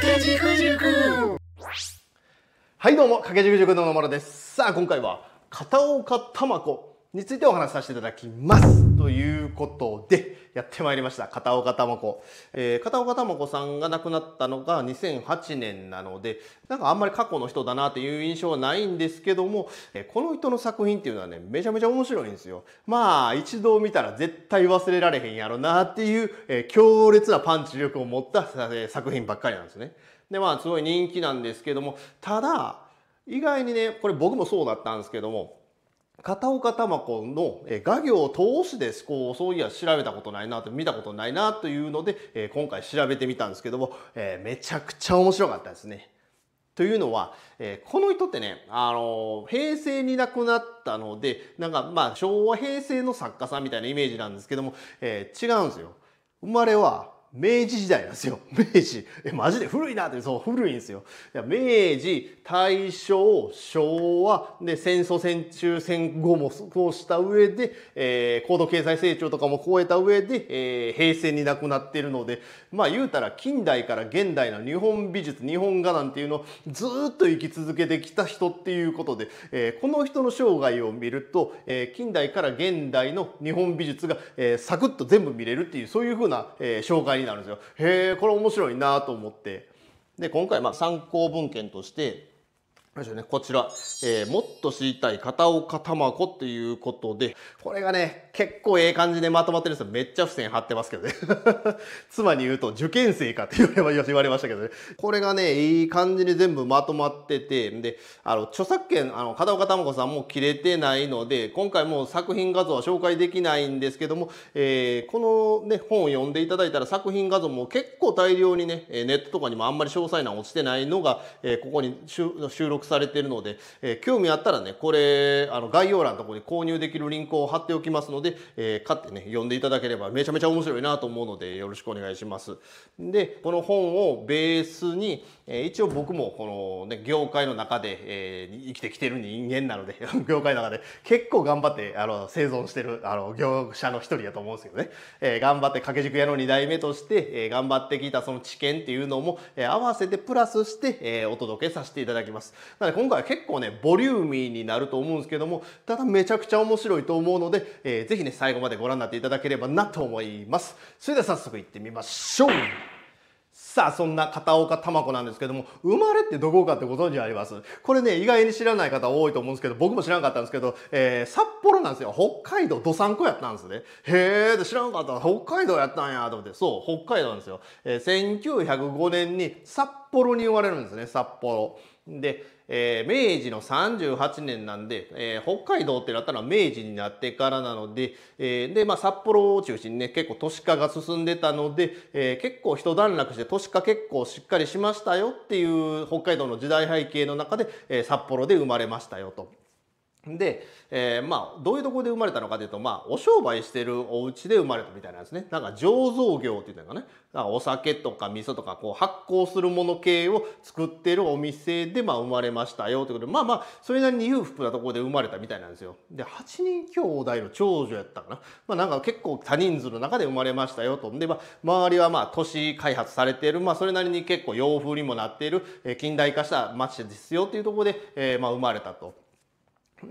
掛軸くはいどうも掛軸塾の野村ですさあ今回は片岡まこについてお話しさせていただきます。ということで、やってまいりました。片岡玉子。えー、片岡玉子さんが亡くなったのが2008年なので、なんかあんまり過去の人だなっていう印象はないんですけども、えー、この人の作品っていうのはね、めちゃめちゃ面白いんですよ。まあ、一度見たら絶対忘れられへんやろなっていう、えー、強烈なパンチ力を持った、え作品ばっかりなんですね。で、まあ、すごい人気なんですけども、ただ、意外にね、これ僕もそうだったんですけども、片岡玉子の画業を通しですこうそういや調べたことないなと見たことないなというので、え今回調べてみたんですけども、えめちゃくちゃ面白かったですね。というのは、えこの人ってね、あの平成に亡くなったのでなんかまあ昭和平成の作家さんみたいなイメージなんですけども、え違うんですよ。生まれは明治時代なんですよ。明治。え、マジで古いなって、そう、古いんですよ。いや、明治、大正、昭和、で、戦争、戦中、戦後もそうした上で、えー、高度経済成長とかも超えた上で、えー、平成になくなってるので、まあ言うたら近代から現代の日本美術、日本画なんていうのをずっと生き続けてきた人っていうことで、えー、この人の生涯を見ると、えー、近代から現代の日本美術が、えー、サクッと全部見れるっていう、そういうふうな、えー、生涯になるんですよ。へえこれ面白いなと思ってで今回まあ参考文献としてこちら、えー、もっと知りたい片岡玉子」っていうことでこれがね結構ええ感じでまとまってるんですよ。めっちゃ付箋貼ってますけどね。妻に言うと受験生かって言われましたけどね。これがね、いい感じに全部まとまってて、で、あの、著作権、あの、片岡たまこさんも切れてないので、今回もう作品画像は紹介できないんですけども、えー、このね、本を読んでいただいたら作品画像も結構大量にね、ネットとかにもあんまり詳細な落ちてないのが、えー、ここに収録されてるので、えー、興味あったらね、これ、あの、概要欄のところに購入できるリンクを貼っておきますので、ので、えー、買ってね、読んでいただければめちゃめちゃ面白いなと思うのでよろしくお願いします。で、この本をベースに、え一応僕もこの、ね、業界の中で、えー、生きてきてる人間なので 業界の中で結構頑張ってあの生存してるあの業者の一人やと思うんですけどね、えー、頑張って掛け軸屋の2代目として、えー、頑張ってきたその知見っていうのも、え合わせてプラスして、えお届けさせていただきますなので今回は結構ねボリューミーになると思うんですけどもただめちゃくちゃ面白いと思うので、えー、ぜひね最後までご覧になっていただければなと思いますそれでは早速いってみましょうさあ、そんな片岡玉子なんですけども、生まれってどこかってご存知ありますこれね、意外に知らない方多いと思うんですけど、僕も知らんかったんですけど、えー、札幌なんですよ。北海道どさんこやったんですね。へー知らんかった。北海道やったんやと思って、そう、北海道なんですよ。えー、1905年に札幌に生まれるんですね、札幌。で、えー、明治の38年なんで、えー、北海道ってなったのは明治になってからなので、えー、で、まあ、札幌を中心にね、結構都市化が進んでたので、えー、結構一段落して都市化結構しっかりしましたよっていう北海道の時代背景の中で、えー、札幌で生まれましたよと。で、えー、まあどういうところで生まれたのかというとまあお商売してるお家で生まれたみたいなんですねなんか醸造業っていうのがねなんかお酒とか味噌とかこう発酵するもの系を作ってるお店でまあ生まれましたよということでまあまあそれなりに裕福なところで生まれたみたいなんですよで8人兄弟の長女やったかなまあなんか結構多人数の中で生まれましたよとで、まあ、周りはまあ都市開発されているまあそれなりに結構洋風にもなっている近代化した町ですよっていうところで、えー、まあ生まれたと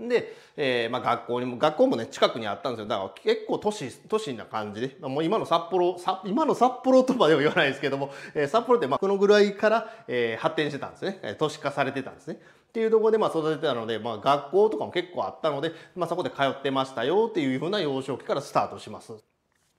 で、えーまあ、学校にも学校もね近くにあったんですよだから結構都市都市な感じで、まあ、もう今の札幌今の札幌とまでは言わないですけども、えー、札幌ってまあこのぐらいから、えー、発展してたんですね都市化されてたんですねっていうところでまあ育ててたので、まあ、学校とかも結構あったので、まあ、そこで通ってましたよっていうふうな幼少期からスタートします。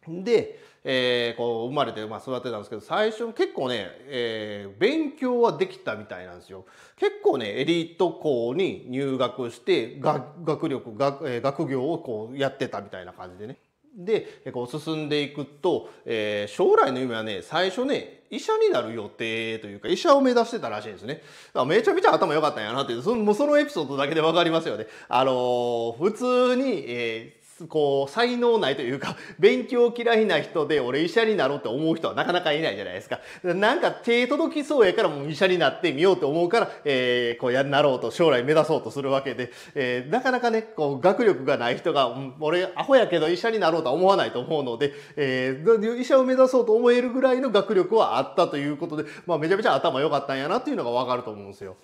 でえー、こう生まれて、まあ、育てたんですけど最初結構ね、えー、勉強はできたみたいなんですよ。結構ねエリート校に入学して学力学,、えー、学業をこうやってたみたいな感じでね。でこう進んでいくと、えー、将来の夢はね最初ね医者になる予定というか医者を目指してたらしいんですね。めちゃめちゃ頭良かったんやなっていうそのもうそのエピソードだけで分かりますよね。あのー、普通に、えーこう才能ないというか 勉強嫌いな人で俺医者になろうって思う人はなかなかいないじゃないですかなんか手届きそうやからもう医者になってみようと思うから、えー、こうやなろうと将来目指そうとするわけで、えー、なかなかねこう学力がない人が俺アホやけど医者になろうとは思わないと思うので、えー、医者を目指そうと思えるぐらいの学力はあったということで、まあ、めちゃめちゃ頭良かったんやなっていうのがわかると思うんですよ。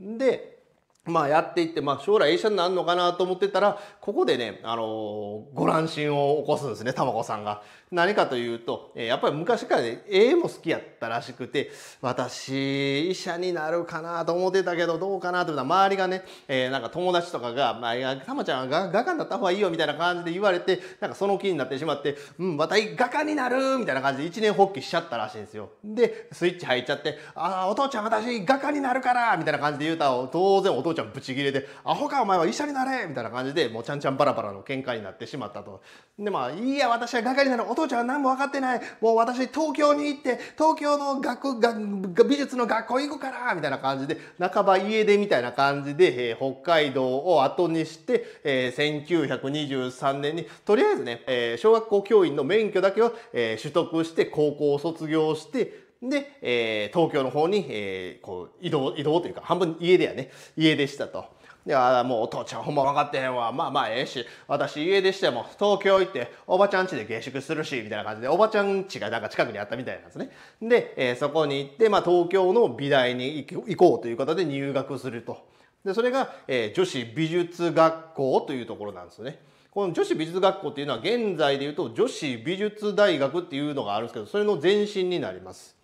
でまあやっていって、まあ将来医者になるのかなと思ってたら、ここでね、あのー、ご乱心を起こすんですね、たまこさんが。何かというと、やっぱり昔から絵も好きやったらしくて、私、医者になるかなと思ってたけど、どうかなと思ったら、周りがね、えー、なんか友達とかが、まあ、たまちゃんは画家になった方がいいよみたいな感じで言われて、なんかその気になってしまって、うん、私、画家になるみたいな感じで一年発起しちゃったらしいんですよ。で、スイッチ入っちゃって、ああ、お父ちゃん私、画家になるからみたいな感じで言うと、当然お父ちゃんブチギレて、アホかお前は医者になれみたいな感じで、もうちゃんちゃんバラバラの喧嘩になってしまったと。で、まあ、いいや、私は画家になる。お父父ちゃん何も分かってないもう私東京に行って東京の学学美術の学校行くからみたいな感じで半ば家出みたいな感じで、えー、北海道を後にして、えー、1923年にとりあえずね、えー、小学校教員の免許だけを、えー、取得して高校を卒業してで、えー、東京の方に、えー、こう移動移動というか半分家出やね家出したと。いや、もうお父ちゃんほんま分かってへんわ。まあまあええし、私家出しても東京行っておばちゃん家で下宿するし、みたいな感じで、おばちゃん家がなんか近くにあったみたいなんですね。で、えー、そこに行って、まあ東京の美大に行こうということで入学すると。で、それが、えー、女子美術学校というところなんですよね。この女子美術学校っていうのは現在でいうと女子美術大学っていうのがあるんですけど、それの前身になります。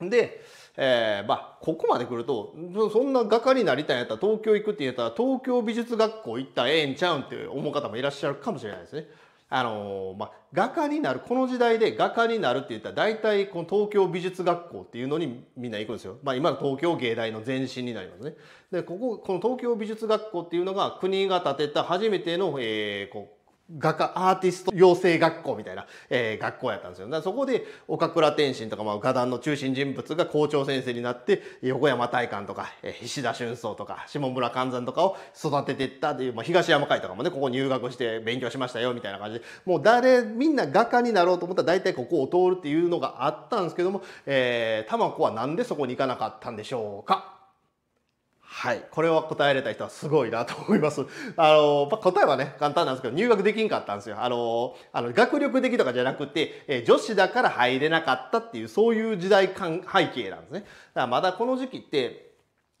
で、えー、まあ、ここまで来ると、そんな画家になりたいんやったら東京行くって言ったら東京美術学校行ったらええんちゃうんって思う方もいらっしゃるかもしれないですね。あのー、まあ、画家になる、この時代で画家になるって言ったら大体この東京美術学校っていうのにみんな行くんですよ。まあ、今の東京芸大の前身になりますね。で、ここ、この東京美術学校っていうのが国が建てた初めての、えー、こう、画家、アーティスト養成学校みたいな、えー、学校やったんですよ。だからそこで、岡倉天心とか、まあ、画壇の中心人物が校長先生になって、横山大観とか、えー、菱田俊宗とか、下村勘山とかを育てていったという、まあ、東山会とかもね、ここ入学して勉強しましたよ、みたいな感じで、もう誰、みんな画家になろうと思ったら大体ここを通るっていうのがあったんですけども、えー、玉子はなんでそこに行かなかったんでしょうかはい、これを答えれた人はすごいなと思います。あの、まあ、答えはね、簡単なんですけど、入学できんかったんですよ。あの、あの学力的とかじゃなくて、え女子だから入れなかったっていう、そういう時代背景なんですね。だからまだこの時期って、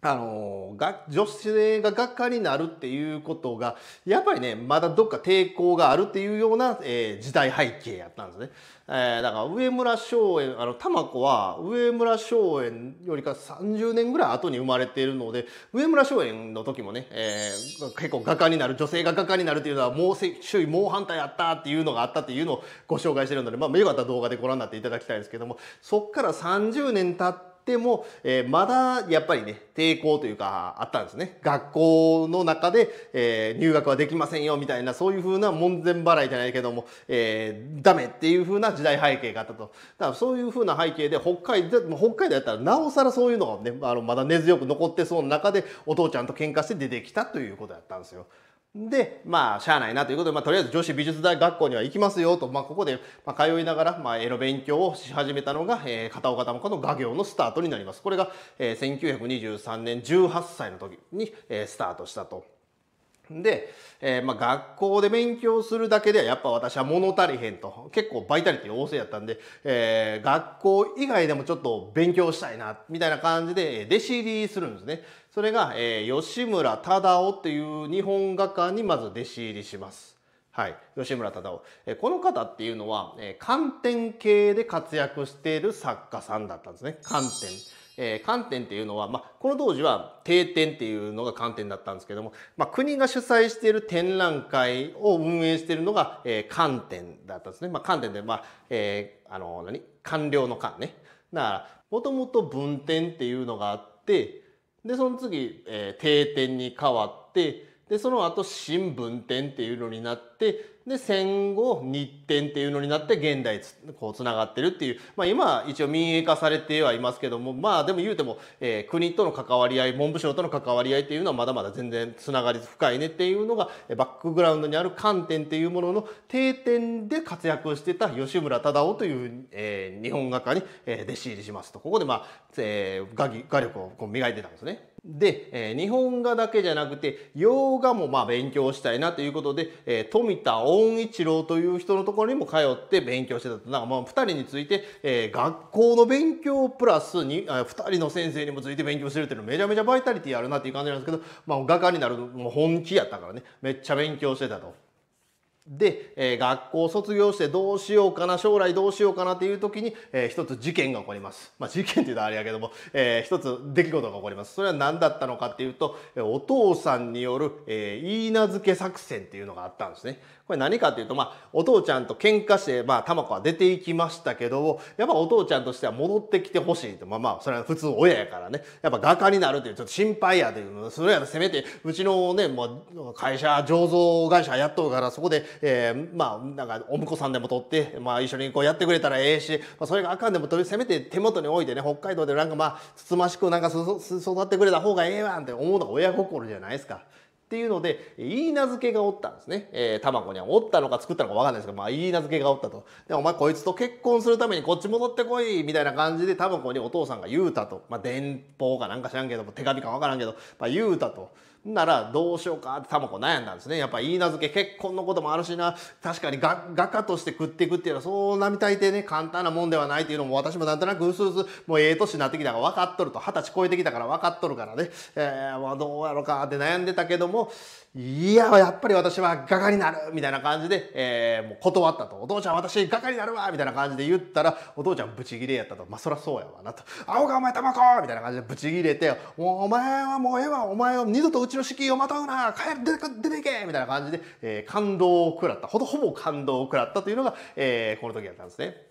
あのが女性が学科になるっていうことがやっぱりねまだどっか抵抗があるっていうような、えー、時代背景やったんですね、えー、だから上村松園あの玉子は上村松園よりか30年ぐらい後に生まれているので上村松園の時もね、えー、結構画家になる女性が画家になるっていうのはもう周囲猛反対やったっていうのがあったっていうのをご紹介してるので、まあ、よかったら動画でご覧になっていただきたいんですけどもそっから30年経ってっても、えー、まだやっぱりね、抵抗というかあったんですね。学校の中で、えー、入学はできませんよみたいな、そういうふうな門前払いじゃないけども、えー、ダメっていうふうな時代背景があったと。だからそういうふうな背景で、北海道、北海道やったらなおさらそういうのがね、あのまだ根強く残ってそうな中で、お父ちゃんと喧嘩して出てきたということだったんですよ。で、まあ、しゃあないなということで、まあ、とりあえず女子美術大学校には行きますよと、まあ、ここで、まあ、通いながら、まあ、絵の勉強をし始めたのが、えー、片岡玉子の画業のスタートになります。これが、えー、1923年18歳の時に、えー、スタートしたとで、えー、まあ学校で勉強するだけではやっぱ私は物足りへんと結構バイタリティ旺盛やったんで、えー、学校以外でもちょっと勉強したいなみたいな感じで弟子入りするんですねそれが、えー、吉村忠夫っていう日本画家にまず弟子入りしますはい、吉村忠夫、えこの方っていうのは、えー、観点系で活躍している作家さんだったんですね観点。えー、観点っていうのは、まあ、この当時は定点っていうのが観点だったんですけども、まあ、国が主催している展覧会を運営しているのが、えー、観点だったんですね。まあ、観点で、まあえー、あの何官僚の官ね。だからもともと分点っていうのがあってでその次、えー、定点に変わってでその後新聞店っていうのになってで戦後日展っていうのになって現代つこうつながってるっていう、まあ、今一応民営化されてはいますけどもまあでも言うても、えー、国との関わり合い文部省との関わり合いっていうのはまだまだ全然つながり深いねっていうのがバックグラウンドにある観点っていうものの定点で活躍してた吉村忠夫という、えー、日本画家に、え弟子入りしますとここでまあ、えー、画技画力をこう磨いてたんですね。で、え日本画だけじゃなくて洋画もまあ勉強したいなということで、え富田恩一郎という人のところにも通って勉強してたなんかまあ2人について、え学校の勉強プラスに2人の先生にもついて勉強してるっていうのめちゃめちゃバイタリティあるなっていう感じなんですけど、まあ、画家になるもう本気やったからねめっちゃ勉強してたと。で、えー、学校卒業してどうしようかな、将来どうしようかなっていう時に、えー、一つ事件が起こります。まあ事件っていうのはあれやけども、えー、一つ出来事が起こります。それは何だったのかっていうと、お父さんによる、えー、言い名付け作戦っていうのがあったんですね。これ何かっていうと、まあ、お父ちゃんと喧嘩して、まあ、玉子は出ていきましたけど、やっぱお父ちゃんとしては戻ってきてほしいと。まあまあ、それは普通親やからね。やっぱ画家になるという、ちょっと心配やというそれやせめて、うちのね、もう、会社、醸造会社やっとるから、そこで、えー、まあ、なんか、お婿さんでも取って、まあ、一緒にこうやってくれたらええし、まあ、それがあかんでも取り、せめて手元に置いてね、北海道でなんかまあ、つつましくなんか育ってくれた方がええわんって思うのが親心じゃないですか。っていうので、いい名付けがおったんですね。えー、卵にはおったのか作ったのかわかんないですけど、まあ、いい名付けがおったと。で、お前こいつと結婚するためにこっち戻ってこいみたいな感じで、卵にお父さんが言うたと。まあ、電報かなんか知らんけど、手紙かわからんけど、まあ、言うたと。ならどうしようかってタマ悩んだんですねやっぱ言い名付け結婚のこともあるしな確かに画家として食っていくっていうのはそう並大抵ね簡単なもんではないっていうのも私もなんとなくうすうすもうええ年になってきたから分かっとると二十歳超えてきたから分かっとるからね、えー、まあどうやろうかって悩んでたけどもいややっぱり私は画家になるみたいな感じで、えー、もう断ったとお父ちゃん私画家になるわみたいな感じで言ったらお父ちゃんブチギレやったとまあそりゃそうやわなと「青がお前タマコ!」みたいな感じでブチギレて「お前はもうええわお前は二度とうちの敷居をまとうな帰る出ていけみたいな感じで、えー、感動を食らったほぼ感動を食らったというのが、えー、この時だったんですね。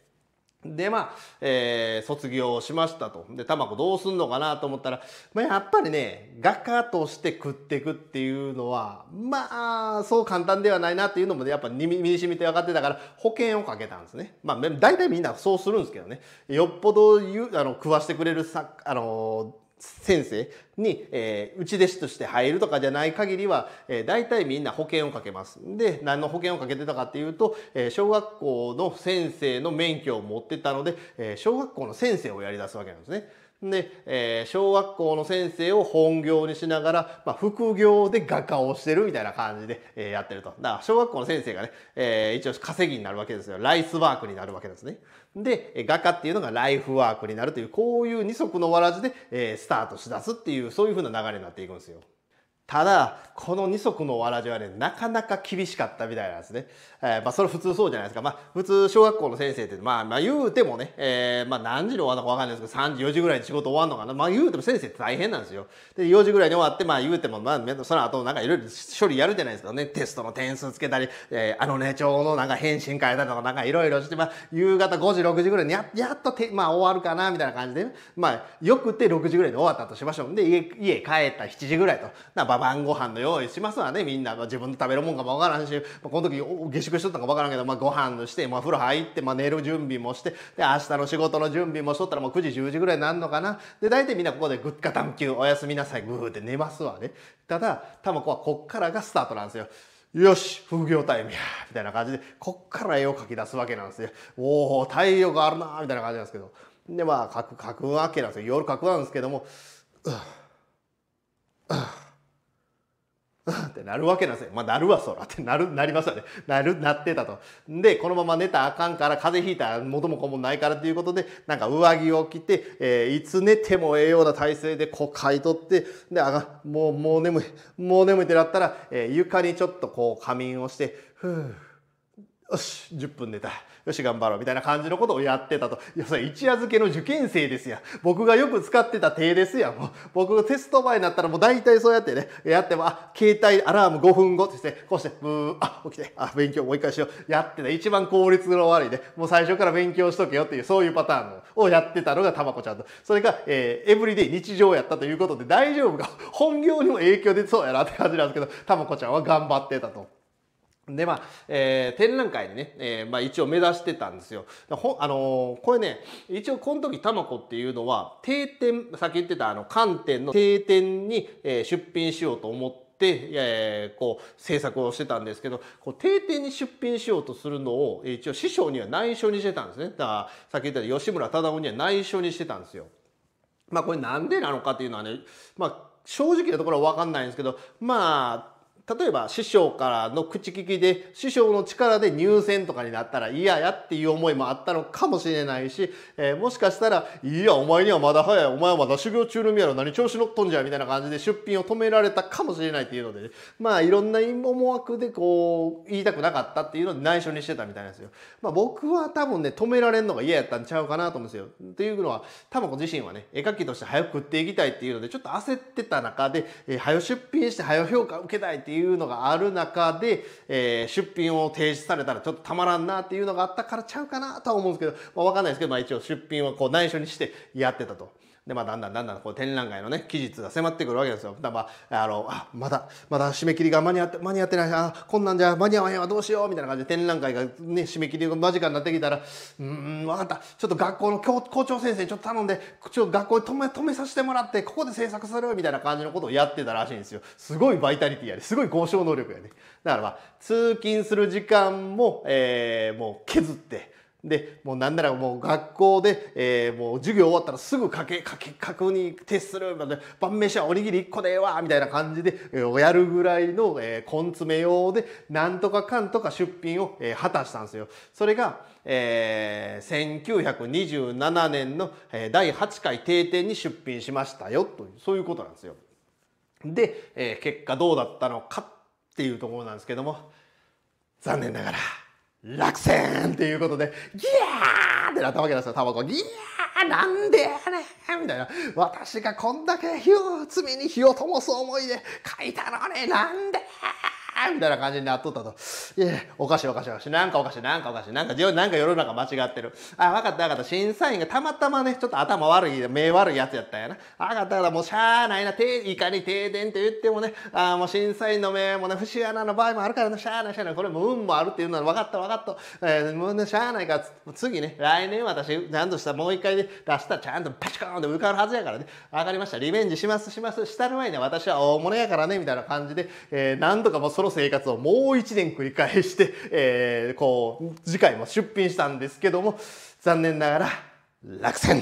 で、まあ、えー、卒業しましたと。で、卵どうすんのかなと思ったら、まあ、やっぱりね、画家として食っていくっていうのは、まあ、そう簡単ではないなっていうのも、ね、やっぱ身に染みて分かってたから、保険をかけたんですね。まあ、大体みんなそうするんですけどね。よっぽどあの食わしてくれるさ、あの、先生に、えー、内弟子として入るとかじゃない限りは、えー、大体みんな保険をかけます。で、何の保険をかけてたかっていうと、えー、小学校の先生の免許を持ってたので、えー、小学校の先生をやり出すわけなんですね。で、えー、小学校の先生を本業にしながら、まあ、副業で画家をしてるみたいな感じで、えー、やってると。だから小学校の先生がね、えー、一応稼ぎになるわけですよ。ライスワークになるわけですね。で、画家っていうのがライフワークになるという、こういう二足のわらじで、えー、スタートしだすっていう、そういうふうな流れになっていくんですよ。ただ、この二足のわらじはね、なかなか厳しかったみたいなんですね。えー、まあ、それ普通そうじゃないですか。まあ、普通、小学校の先生って、まあ、まあ、言うてもね、えー、まあ、何時に終わるのかわかんないですけど、3時、4時ぐらいに仕事終わるのかな。まあ、言うても先生って大変なんですよ。で、4時ぐらいに終わって、まあ、言うても、まあ、その後、なんかいろいろ処理やるじゃないですかね。テストの点数つけたり、えー、あのね、うのなんか返信変えたとか、なんかいろいろして、まあ、夕方5時、6時ぐらいにや、やっとて、まあ、終わるかな、みたいな感じで、まあ、よくて6時ぐらいに終わったとしましょう。で、家、家帰った7時ぐらいと。な、晩ご飯の用意しますわねみんな、まあ、自分で食べるもんかもわからんし、まあ、この時下宿しとったかわからんけど、まあ、ご飯して、まあ、風呂入って、まあ、寝る準備もしてで明日の仕事の準備もしとったらもう9時10時ぐらいになるのかなで大体みんなここでグッカ探求おやすみなさいグーって寝ますわねただたまこはこっからがスタートなんですよよし副業タイムやみたいな感じでこっから絵を描き出すわけなんですよおお太陽があるなみたいな感じなんですけどでまあ描く書くわけなんですよ夜書くなんですけどもうう ってなるわけなんですよ。まあ、なるわ、そら。ってなる、なりますよね。なる、なってたと。で、このまま寝たらあかんから、風邪ひいたら元も子もないからということで、なんか上着を着て、えー、いつ寝てもええような体勢でこう買い取って、で、あが、もう、もう眠い、もう眠いってなったら、えー、床にちょっとこう仮眠をして、ふぅ、よし、10分寝た。よし、頑張ろう。みたいな感じのことをやってたと。いや、それ一夜漬けの受験生ですや僕がよく使ってた手ですやもう、僕がテスト前になったらもう大体そうやってね、やっても、あ、携帯アラーム5分後ってして、こうして、ブー、あ、起きて、あ、勉強もう一回しよう。やってた。一番効率の悪いね。もう最初から勉強しとけよっていう、そういうパターンをやってたのがたまこちゃんと。それが、えー、エブリデイ日常やったということで、大丈夫か本業にも影響出そうやなって感じなんですけど、たまこちゃんは頑張ってたと。で、まあ、えー、展覧会にね、えー、まあ一応目指してたんですよ。ほあのー、これね、一応この時、たまこっていうのは、定点、さっき言ってたあの、観点の定点に、えー、出品しようと思って、えー、こう制作をしてたんですけどこう定点に出品しようとするのを一応師匠には内緒にしてたんですねだからさっき言った吉村忠夫には内緒にしてたんですよ。まあこれなんでなのかっていうのはね、まあ、正直なところは分かんないんですけどまあ例えば師匠からの口利きで師匠の力で入選とかになったら嫌やっていう思いもあったのかもしれないし、えー、もしかしたら「いやお前にはまだ早いお前はまだ修行中の身やろ何調子乗っとんじゃ」みたいな感じで出品を止められたかもしれないっていうので、ね、まあいろんな思惑でこう言いたくなかったっていうのを内緒にしてたみたいなんですよ。まあ、僕は多分ね止められるのが嫌やったんちゃうかなと思うんですよ。っていうのは多分自身はね絵描きとして早く食っていきたいっていうのでちょっと焦ってた中で、えー、早出品して早評価受けたいっていういうのがある中で、えー、出品を提出されたらちょっとたまらんなっていうのがあったからちゃうかなとは思うんですけど、まあ、わかんないですけど、まあ、一応出品はこう内緒にしてやってたと。で、まあ、だんだんだんだんこう展覧会のね、期日が迫ってくるわけですよ。だまあ、あの、あ、まだ、まだ締め切りが間に合って、間に合ってない、あ、こんなんじゃ間に合わへんわ、どうしよう、みたいな感じで展覧会がね、締め切りが間近になってきたら、うん、わかった。ちょっと学校の校校長先生にちょっと頼んで、ちょっと学校に止め、止めさせてもらって、ここで制作する、みたいな感じのことをやってたらしいんですよ。すごいバイタリティやですごい交渉能力やね。だからまあ、通勤する時間も、えー、もう削って、でもうなんならもう学校で、えー、もう授業終わったらすぐかけかけ確に徹するまで晩飯はおにぎり1個でええわみたいな感じで、えー、やるぐらいの、えー、根詰め用でなんとかかんとか出品を、えー、果たしたんですよ。それが、えー、1927年の、えー、第8回定点に出品しましたよというそういうことなんですよ。で、えー、結果どうだったのかっていうところなんですけども残念ながら。落選っていうことで、ギャーってなったわけですよ、タバコ。ギャーなんでやねんみたいな。私がこんだけ火を、罪に火を灯す思いで書いたのになんでーみたいな感じになっとったと。いやおかしいおかしいおかしい。なんかおかしい、なんかおかしい。なんか、なんか世の中間違ってる。あ、わかったわかった。審査員がたまたまね、ちょっと頭悪い、目悪いやつやったんやな。わかったかもうしゃあないな。ていかに停電って言ってもね、あもう審査員の目もね、節穴の場合もあるからね、しゃあないしゃあない。これも運もあるっていうのは分かった分かった。えー、もうね、しゃあないから、次ね、来年私、ちゃんとしたもう一回で、ね、出したらちゃんとパチコーンって受かるはずやからね。わかりました。リベンジしますします。したる前に私は大物やからね、みたいな感じで、えー、何度かもうそろ生活をもう一年繰り返して、えー、こう、次回も出品したんですけども、残念ながら、落選っ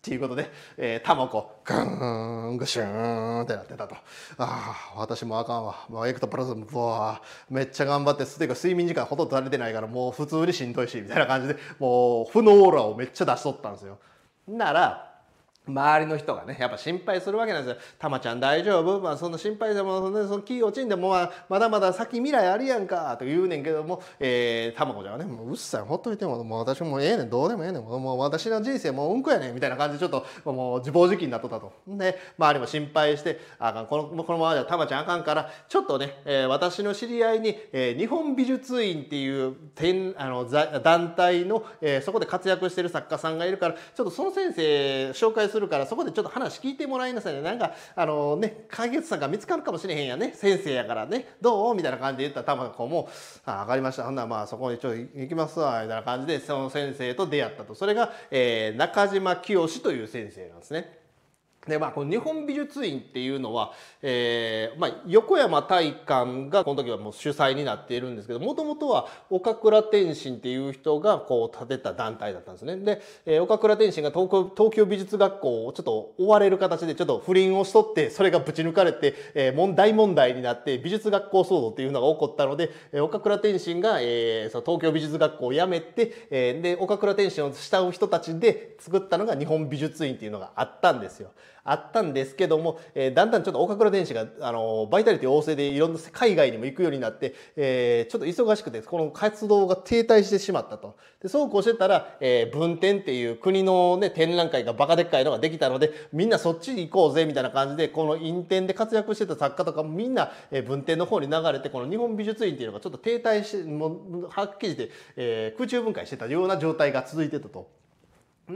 ていうことで、えー、タマコ、グーン、グシューンってなってたと。ああ、私もあかんわ。もうエクトプラズム、ブわ。めっちゃ頑張って、すてか睡眠時間ほとんど足れてないから、もう普通にしんどいし、みたいな感じで、もう、負のオーラをめっちゃ出しとったんですよ。なら、周りの人がね、やっぱ心配するわけなんですよ。たまちゃん大丈夫まあそな心配でも、その気落ちんでも、まあ、まだまだ先未来あるやんか、と言うねんけども、えー、たまこちゃんはね、もううっさい、ほっといても、もう私もええねん、どうでもええねん、もう私の人生もううんこやねん、みたいな感じでちょっと、もう自暴自棄になっとったと。で、周りも心配して、あかん、このこのままじゃたまちゃんあかんから、ちょっとね、えー、私の知り合いに、えー、日本美術院っていう点あの団体の、えー、そこで活躍してる作家さんがいるから、ちょっとその先生紹介するからそこでちょっと話聞いてもらいなさいねなんかあのね解決策が見つかるかもしれへんやね先生やからねどうみたいな感じで言ったら玉子も「あ分かりましたほんならまあそこにちょっと行きますわ」みたいな感じでその先生と出会ったとそれが、えー、中島清という先生なんですね。でまあ、この日本美術院っていうのは、えーまあ、横山大観がこの時はもう主催になっているんですけどもともとは岡倉天心っていう人がこう建てた団体だったんですね。で、えー、岡倉天心が東京東京美術学校をちょっと追われる形でちょっと不倫をしとってそれがぶち抜かれて、えー、問題問題になって美術学校騒動っていうのが起こったので、え岡倉天心が、えー、その東京美術学校を辞めて、えー、で岡倉天心を慕う人たちで作ったのが日本美術院っていうのがあったんですよ。あったんですけども、えー、だんだんちょっと岡倉電子が、あのバイタリティ旺盛でいろんな海外にも行くようになって、えー、ちょっと忙しくて、この活動が停滞してしまったと。で、そうこうしてたら、えー、文展っていう国のね、展覧会がバカでっかいのができたので、みんなそっちに行こうぜ、みたいな感じで、この印展で活躍してた作家とかもみんな、えー、文展の方に流れて、この日本美術院っていうのがちょっと停滞して、もう、はっきりして、えー、空中分解してたような状態が続いてたと。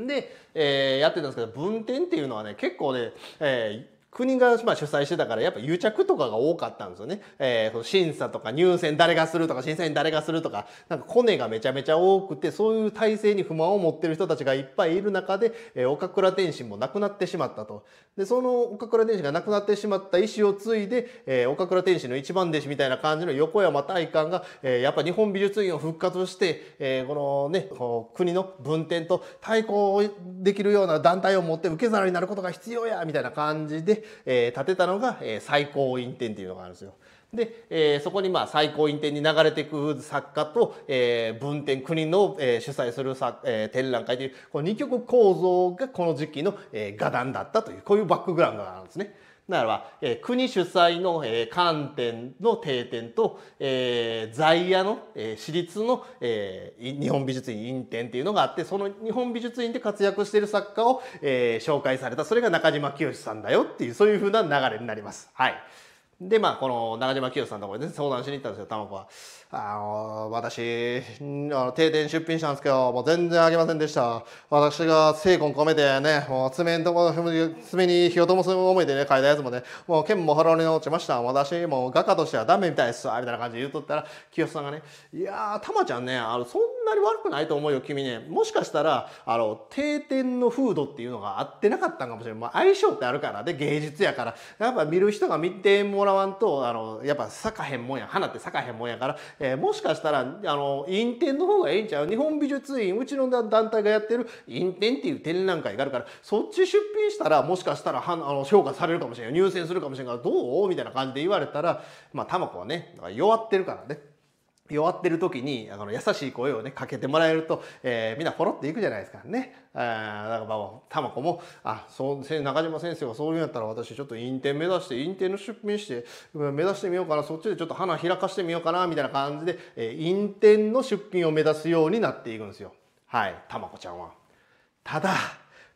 で、えー、やってたんですけど分店っていうのはね結構ね、え国がまあ主催してたからやっぱ癒着とかが多かったんですよね。えー、審査とか入選誰がするとか審査員誰がするとかなんかコネがめちゃめちゃ多くてそういう体制に不満を持ってる人たちがいっぱいいる中で、えー、岡倉天心も亡くなってしまったと。でその岡倉天心が亡くなってしまった意思を継いで、えー、岡倉天心の一番弟子みたいな感じの横山大観が、えー、やっぱ日本美術院を復活して、えー、このねこ国の分店と対抗できるような団体を持って受け皿になることが必要やみたいな感じで、えー、建てたのが、えー、最高院展っていうのがあるんですよ。で、えー、そこにまあ最高院展に流れていく作家と、えー、文展国の、えー、主催する作、えー、展覧会というこの二極構造がこの時期の、えー、画壇だったというこういうバックグラウンドがあるんですね。ならら、え国主催の、え観点の定点と、え在野の、え私立の、え日本美術院院展っていうのがあってその日本美術院で活躍している作家を、え紹介されたそれが中島清さんだよっていうそういうふうな流れになります。はいで、まあ、この中島清さんのところで、ね、相談しに行ったんですよ、玉子は。あの、私、あの定点出品したんですけど、もう全然あげませんでした。私が精魂込めてね、もう爪のところ、爪に火を灯す思いでね、書いたやつもね、もう剣も腹に落ちました。私、もう画家としてはダメみたいですみたいな感じで言うとったら、清さんがね、いやー、玉ちゃんね、あの、そんなに悪くないと思うよ、君ね。もしかしたら、あの、定点の風土っていうのが合ってなかったんかもしれない。まあ、相性ってあるから、で、芸術やから、やっぱ見る人が見てもららわんとあのやっぱ咲かへんもんや花って咲かへんもんやから、えー、もしかしたらあの院展の方がええんちゃう日本美術院うちの団体がやってる院展っていう展覧会があるからそっち出品したらもしかしたらはあの評価されるかもしれん入選するかもしれんからどうみたいな感じで言われたらまあ玉子はね弱ってるからね。弱ってる時にあの優しい声をねかけてもらえると、えー、みんなポロっていくじゃないですかね。あだからまあ玉子も「あそう中島先生がそういうんやったら私ちょっと院展目指して院展の出品して目指してみようかなそっちでちょっと花開かしてみようかな」みたいな感じで、えー、院展の出品を目指すようになっていくんですよ。はい玉子ちゃんは。ただ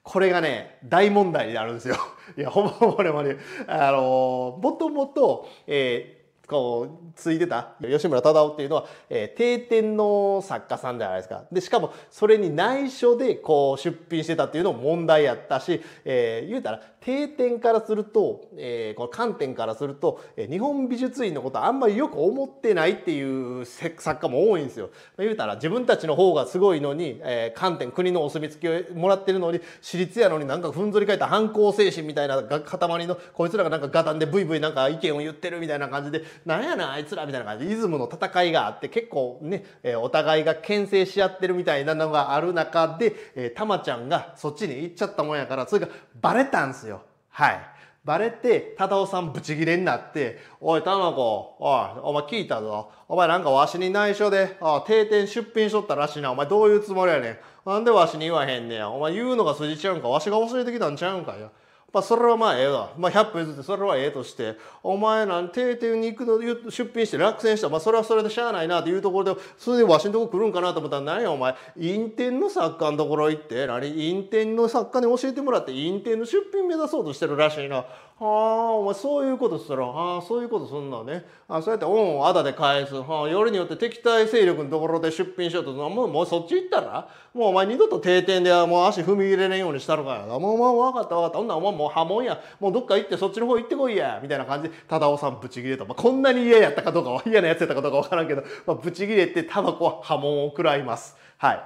これがね、大問題になるんですよ。いや、ほぼほぼね、あの、もともと、えーこう、ついてた吉村忠夫っていうのは、えー、定点の作家さんじゃないですか。で、しかも、それに内緒で、こう、出品してたっていうのも問題やったし、えー、言うたら、定点からすると、えー、この観点からすると、え日本美術院のことあんまりよく思ってないっていう作家も多いんですよ。言うたら自分たちの方がすごいのに、えー、観点国のお墨付きをもらってるのに私立やのになんかふんぞり返った反抗精神みたいな塊のこいつらがなんかガタンでブイブイなんか意見を言ってるみたいな感じでなんやなあいつらみたいな感じでイズムの戦いがあって結構ね、えお互いが牽制し合ってるみたいなのがある中で、えー、たまちゃんがそっちに行っちゃったもんやからそれがバレたんすよ。はい。バレて、忠おさんブチギレになって、おい、タナコ、おい、お前聞いたぞ。お前なんかわしに内緒で、あ定点出品しとったらしいな。お前どういうつもりやねん。なんでわしに言わへんねや。お前言うのが筋ちゃうんか。わしが忘れてきたんちゃうんかよ。まあ、それはまあええわ。まあ、100歩譲ってそれはええとして、お前なんて、て肉の出品して落選した。まあ、それはそれでしゃあないなっていうところで、それでわしのとこ来るんかなと思ったら、何やお前、インテンの作家のところ行って、何テンの作家に教えてもらって、インテンの出品目指そうとしてるらしいな。はあ、お前そういうことしたら、ああ、そういうことすんなね。ああそうやって恩をあだで返す。はあ、よりによって敵対勢力のところで出品しようと、もう、もうそっち行ったら、もうお前二度と定点でもう足踏み入れれんようにしたのかよ。もう、もう、わかったわかった。ほんならお前もう波紋や。もうどっか行ってそっちの方行ってこいや。みたいな感じで、忠おさんブチギレと。まあ、こんなに嫌やったかどうかは、嫌なやつやったかどうかわからんけど、まあ、ブチギレってタバコは波紋を食らいます。はい。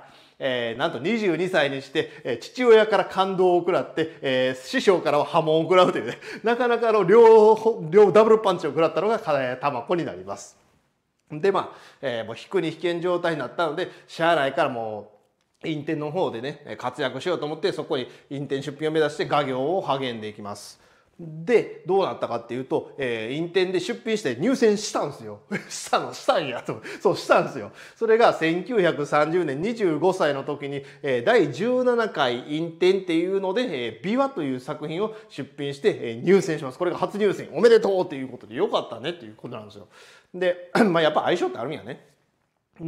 えー、なんと22歳にして、えー、父親から感動を食らって、えー、師匠からは波紋を食らうというね、なかなかの両、両ダブルパンチを食らったのが、えー、玉子になります。で、まあ、えー、もう引くに引けん状態になったので、支払いからもう、院展の方でね活躍しようと思ってそこにテ展出品を目指して画業を励んでいきます。で、どうなったかっていうと、えー、インテンで出品して入選したんですよ。したのしたんやと。そう、したんですよ。それが1930年25歳の時に、えー、第17回インテンっていうので、えー、琵琶という作品を出品して、えー、入選します。これが初入選。おめでとうということで、よかったねっていうことなんですよ。で、まあやっぱ相性ってあるんやね。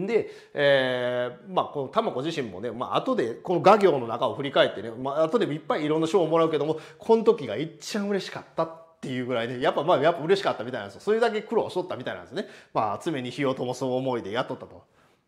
で、えー、まあこの玉子自身もね、まあ後でこの画業の中を振り返ってね、まあ後でいっぱいいろんな賞をもらうけども、この時がいっちゃん嬉しかったっていうぐらいで、やっぱまあやっぱ嬉しかったみたいなんですよ。それだけ苦労しとったみたいなんですね。まあ常に火をとそす思いでやっとったと。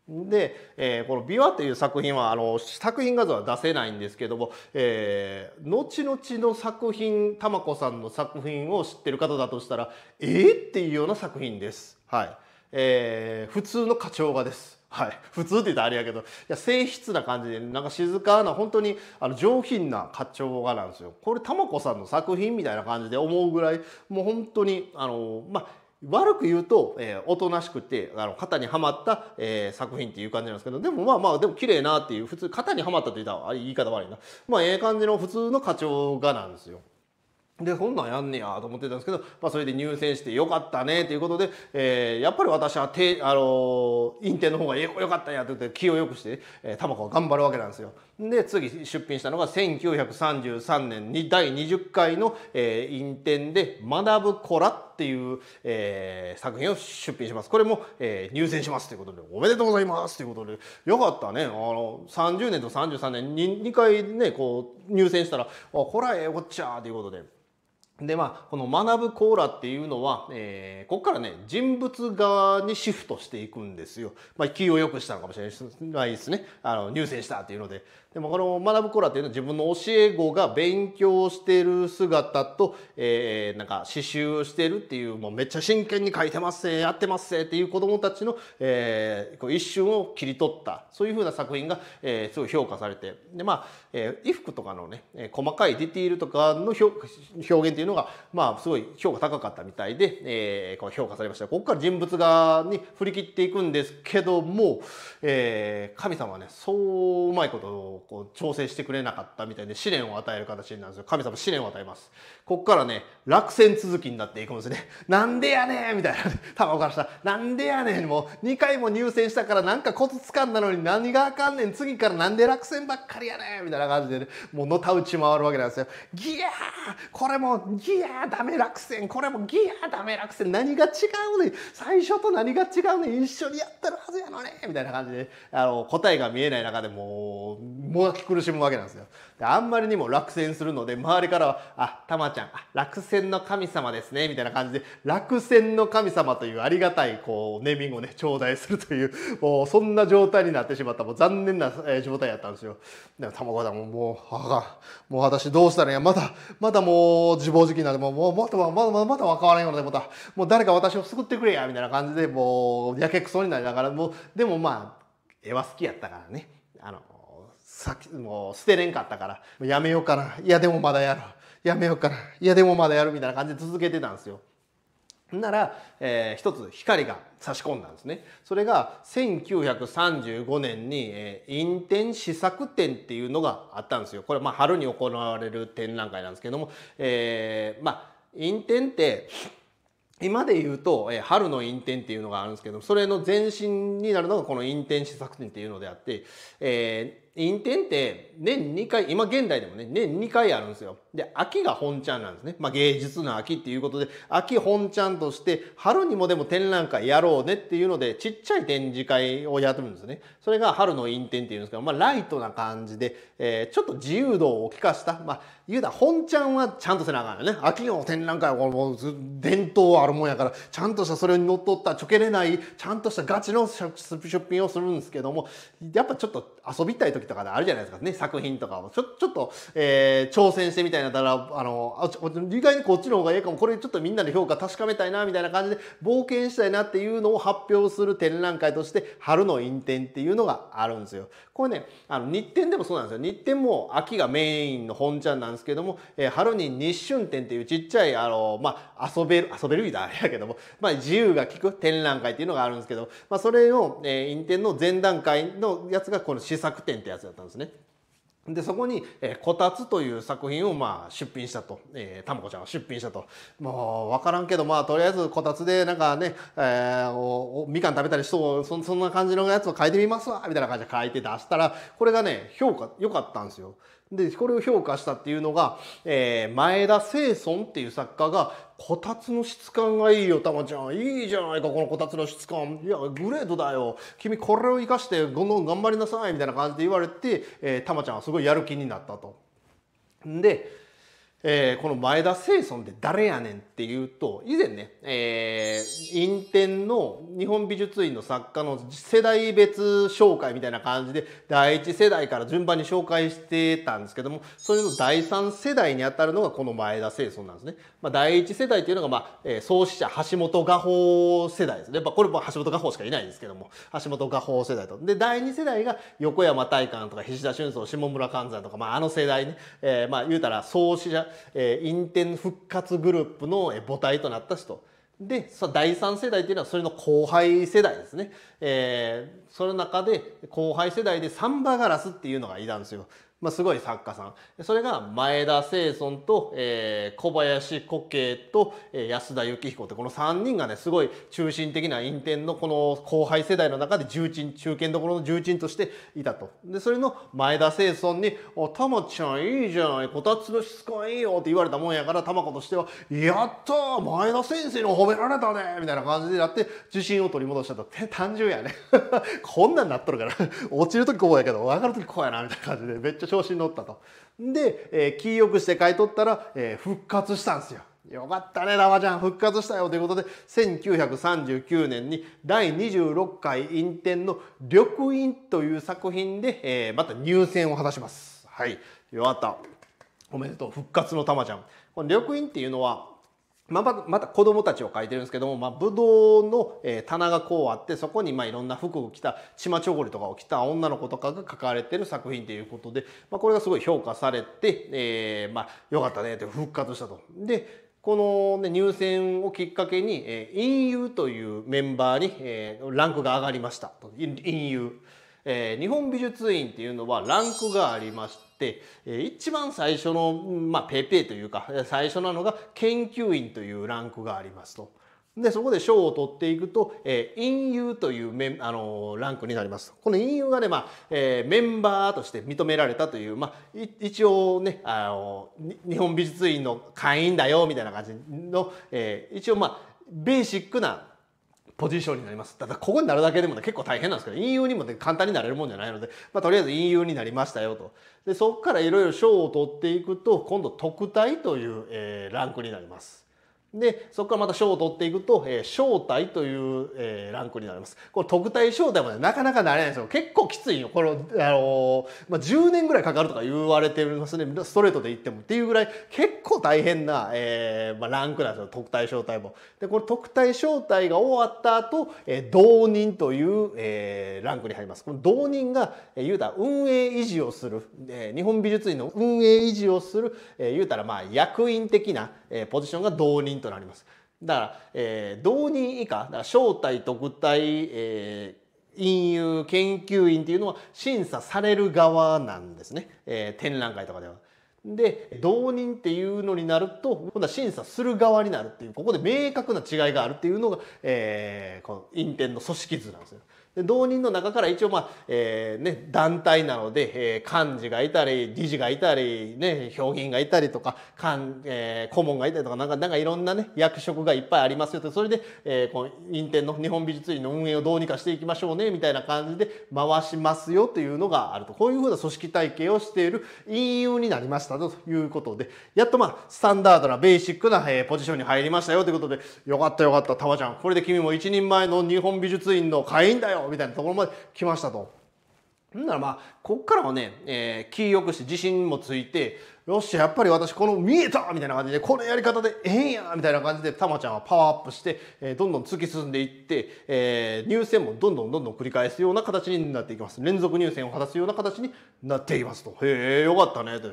で、えー、この「琵琶」という作品はあの作品画像は出せないんですけども、えー、後々の作品玉子さんの作品を知ってる方だとしたらえー、っていうような作品です。はい、えー、普通の課長がです。はい、普通って言ったらあれやけどいや静筆な感じでなんか静かな本当にあの上品な課長画なんですよこれ玉子さんの作品みたいな感じで思うぐらいもう本当にあのまあ悪く言うと、えー、おとなしくてあの肩にはまった、えー、作品っていう感じなんですけどでもまあまあでも綺麗なっていう普通肩にはまったって言ったら言い方悪いなまあええ感じの普通の課長画なんですよ。で、こんなんやんねやと思ってたんですけど、まあ、それで入選してよかったねということで、えー、やっぱり私はて、あのー、印の方がよかったんやって言って気を良くして、えー、タバは頑張るわけなんですよ。で、次出品したのが1933年に第20回の、えー、印典で、学ぶ子らっていう、えー、作品を出品します。これも、えー、入選しますということで、おめでとうございますということで、よかったね。あの、30年と33年に2回ね、こう、入選したら、あ、こらええこっちゃということで。でまあこの学ぶコーラっていうのは、えー、ここからね人物側にシフトしていくんですよ。まあ、気を良くしたのかもしれないですねあの入選したっていうのででもこの学ぶ子らていうのは自分の教え子が勉強してる姿と、えー、なんか刺繍してるっていうもうめっちゃ真剣に書いてますせやってますせっていう子どもたちの、えー、一瞬を切り取ったそういうふうな作品が、えー、すごい評価されてでまあ、えー、衣服とかのね細かいディティールとかの表現っていうのがまあすごい評価高かったみたいで、えー、こう評価されましたここから人物画に振り切っていくんですけども、えー、神様はねそううまいことをこう調整してくれなかったみたいで試練を与える形になるんですよ。神様試練を与えます。こっからね、落選続きになっていくんですね。なんでやねんみたいな。卵からしたら、なんでやねんもう2回も入選したからなんかコツつかんだのに何があかんねん次からなんで落選ばっかりやねんみたいな感じでね、もうのたうち回るわけなんですよ。ギヤーこれもギヤーダメ落選これもギヤーダメ落選何が違うねん最初と何が違うねん一緒にやってるはずやのねみたいな感じで、あの、答えが見えない中でもう、もがき苦しむわけなんですよであんまりにも落選するので周りからは「あたまちゃんあ落選の神様ですね」みたいな感じで落選の神様というありがたいこうネーミングをね頂戴するというもうそんな状態になってしまったもう残念な状態やったんですよでも玉子さんももうあもう私どうしたらいやまだまだもう自暴自棄なんでもうもうまだまだまだまだ分からんようでまたもう誰か私を救ってくれやみたいな感じでもうやけくそになりながらもうでもまあ絵は好きやったからねあのきもう捨てれんかったからやめようかないやでもまだやろうやめようかないやでもまだやるみたいな感じで続けてたんですよ。なら、えー、一つ光が差し込んだんですね。それが1935年に、えー、陰天試作展っていうのがあったんですよ。これまあ春に行われる展覧会なんですけども、えー、まあ陰天って今で言うと、えー、春の陰天っていうのがあるんですけどそれの前身になるのがこの陰天試作展っていうのであって、えー、陰天って年2回、今現代でもね、年2回あるんですよ。で、秋が本ちゃんなんですね。まあ芸術の秋っていうことで、秋本ちゃんとして、春にもでも展覧会やろうねっていうので、ちっちゃい展示会をやってるんですね。それが春の陰天っていうんですけど、まあライトな感じで、えー、ちょっと自由度を利かした、まあ言うたら本ちゃんはちゃんとせなあかんよね。秋の展覧会はもう伝統あるもんやから、ちゃんとしたそれにのっとったちょけれない、ちゃんとしたガチの出品をするんですけども、やっぱちょっと遊びたい時とかであるじゃないですかね、作品とかを。ちょちょっと、えー、挑戦してみたいなったら、あの、意外にこっちの方がいいかも、これちょっとみんなで評価確かめたいな、みたいな感じで、冒険したいなっていうのを発表する展覧会として、春の陰天っていうのがあるんですよ。これねあの日展でもそうなんですよ日展も秋がメインの本ちゃんなんですけども、えー、春に日春展っていうちっちゃいあの、まあ、遊べる遊べるみたいなあれやけども、まあ、自由が利く展覧会っていうのがあるんですけど、まあ、それの、えー、印展の前段階のやつがこの試作展ってやつだったんですね。でそこに、えー「こたつ」という作品をまあ出品したと、えー、たまこちゃんは出品したともう分からんけどまあとりあえずこたつでなんかね、えー、おみかん食べたりそうそそんな感じのやつを書いてみますわみたいな感じで書いて出したらこれがね評価良かったんですよ。でこれを評価したっていうのが、えー、前田清孫っていう作家がこたつの質感がいいよたまちゃんいいじゃないかこのこたつの質感いやグレードだよ君これを生かしてどんどん頑張りなさいみたいな感じで言われてたま、えー、ちゃんはすごいやる気になったと。でえー、この前田清孫って誰やねんっていうと以前ね、えー、院展の日本美術院の作家の世代別紹介みたいな感じで第一世代から順番に紹介してたんですけどもそれの第三世代にあたるのがこの前田清孫なんですね。まあ、第一世代っていうのが、まあ、創始者橋本画法世代ですね。まあ、これも橋本画法しかいないんですけども橋本画法世代と。で第二世代が横山大観とか菱田俊宗下村勘山とか、まあ、あの世代ね、えー、まあ言うたら創始者えー、インテン復活グループの母体となった人で第3世代というのはそれの後輩世代ですね、えー、その中で後輩世代でサンバガラスっていうのがいたんですよまあ、すごい作家さんそれが前田清尊と、えー、小林古慶と、えー、安田幸彦ってこの3人がねすごい中心的な因天のこの後輩世代の中で重鎮中堅どころの重鎮としていたとでそれの前田清尊に「お、たまちゃんいいじゃないこたつの質感いいよ」って言われたもんやからたま子としては「やった前田先生に褒められたね」みたいな感じでなって自信を取り戻したと 単純やね こんなんなっとるから 落ちる時こうやけど上がる時こうやなみたいな感じでめっちゃ調子に乗ったと。で、えー、キーよくして買い取ったら、えー、復活したんですよ。よかったね、ラワちゃん。復活したよ。ということで、1939年に第26回引展の緑印という作品で、えー、また入選を果たします。はい。よかった。おめでとう。復活のたまちゃん。この緑印っていうのは、まあ、また子供たちを描いてるんですけども、まあ、ブドウの、え棚がこうあってそこにまあいろんな服を着たマチョゴリとかを着た女の子とかが描かれてる作品ということで、まあ、これがすごい評価されて、えー、まあ、よかったねと復活したと。でこの、ね、入選をきっかけに、えー、陰友というメンバーに、えー、ランクが上がりました陰友、えー、日本美術院っていうのはランクがありまして、え一番最初の、まあ、ペイペイというか最初なのが研究員というランクがありますと。でそこで賞を取っていくと、えー、というメあのー、ランクになりますこの隠友がね、まあえー、メンバーとして認められたという、まあ、一応ねあのー、日本美術院の会員だよみたいな感じの、えー、一応まあベーシックなポジションになります。ただここになるだけでもね結構大変なんですけど引用にも、ね、簡単になれるもんじゃないので、まあ、とりあえず引用になりましたよと。でそこからいろいろ賞を取っていくと今度特待という、えー、ランクになります。でそこからまた賞を取っていくと、えー、招待という、えー、ランクになりますこれ特待招待までなかなかなれないんですよ結構きついよこれ、あのー、まあ、10年ぐらいかかるとか言われてますねストレートで言ってもっていうぐらい結構大変な、えーまあ、ランクなんですよ特待招待もでこれ特待招待が終わった後、えー、同任という、えー、ランクに入りますこの同任が、えー、言うたら運営維持をする、えー、日本美術院の運営維持をする、えー、言うたらまあ役員的な、えー、ポジションが同任となります。だから、えー、同人以下正体特体、えー隠誘研究員っていうのは審査される側なんですね、えー、展覧会とかでは。で同人っていうのになると今度は審査する側になるっていうここで明確な違いがあるっていうのが、えー、この印点の組織図なんですよ、ね。で同人の中から一応まあ、えー、ね、団体なので、えー、幹事がいたり理事がいたり、ね、評議員がいたりとかえー、顧問がいたりとかなんかなんかいろんな、ね、役職がいっぱいありますよとそれで、えー、この院展の日本美術院の運営をどうにかしていきましょうねみたいな感じで回しますよというのがあるとこういうふうな組織体系をしている EU になりましたということでやっとまあスタンダードなベーシックな、えー、ポジションに入りましたよということでよかったよかったたまちゃんこれで君も一人前の日本美術院の会員だよよみたいなところまで来ましたと。んならまあ、こっからはね、えー、気よくして自信もついて、よっしゃ、やっぱり私この見えたみたいな感じで、このやり方でええんやみたいな感じで、たまちゃんはパワーアップして、えー、どんどん突き進んでいって、えー、入選もどんどんどんどん繰り返すような形になっていきます。連続入選を果たすような形になっていますと。へえ、よかったね、と。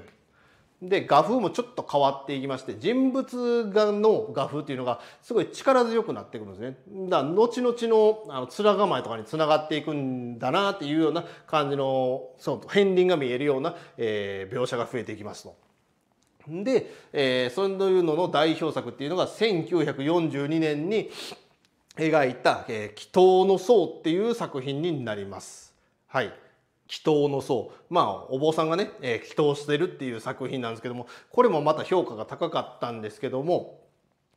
で画風もちょっと変わっていきまして人物画の画風というのがすごい力強くなってくるんですね。だから後々のあの面構えとかにつながっていくんだなっていうような感じのそう片鱗が見えるような、えー、描写が増えていきますと。で、えー、そういうのの代表作っていうのが1942年に描いた「えー、祈祷の僧」っていう作品になります。はい、祈祷の僧まあお坊さんがね、えー、祈祷してるっていう作品なんですけどもこれもまた評価が高かったんですけども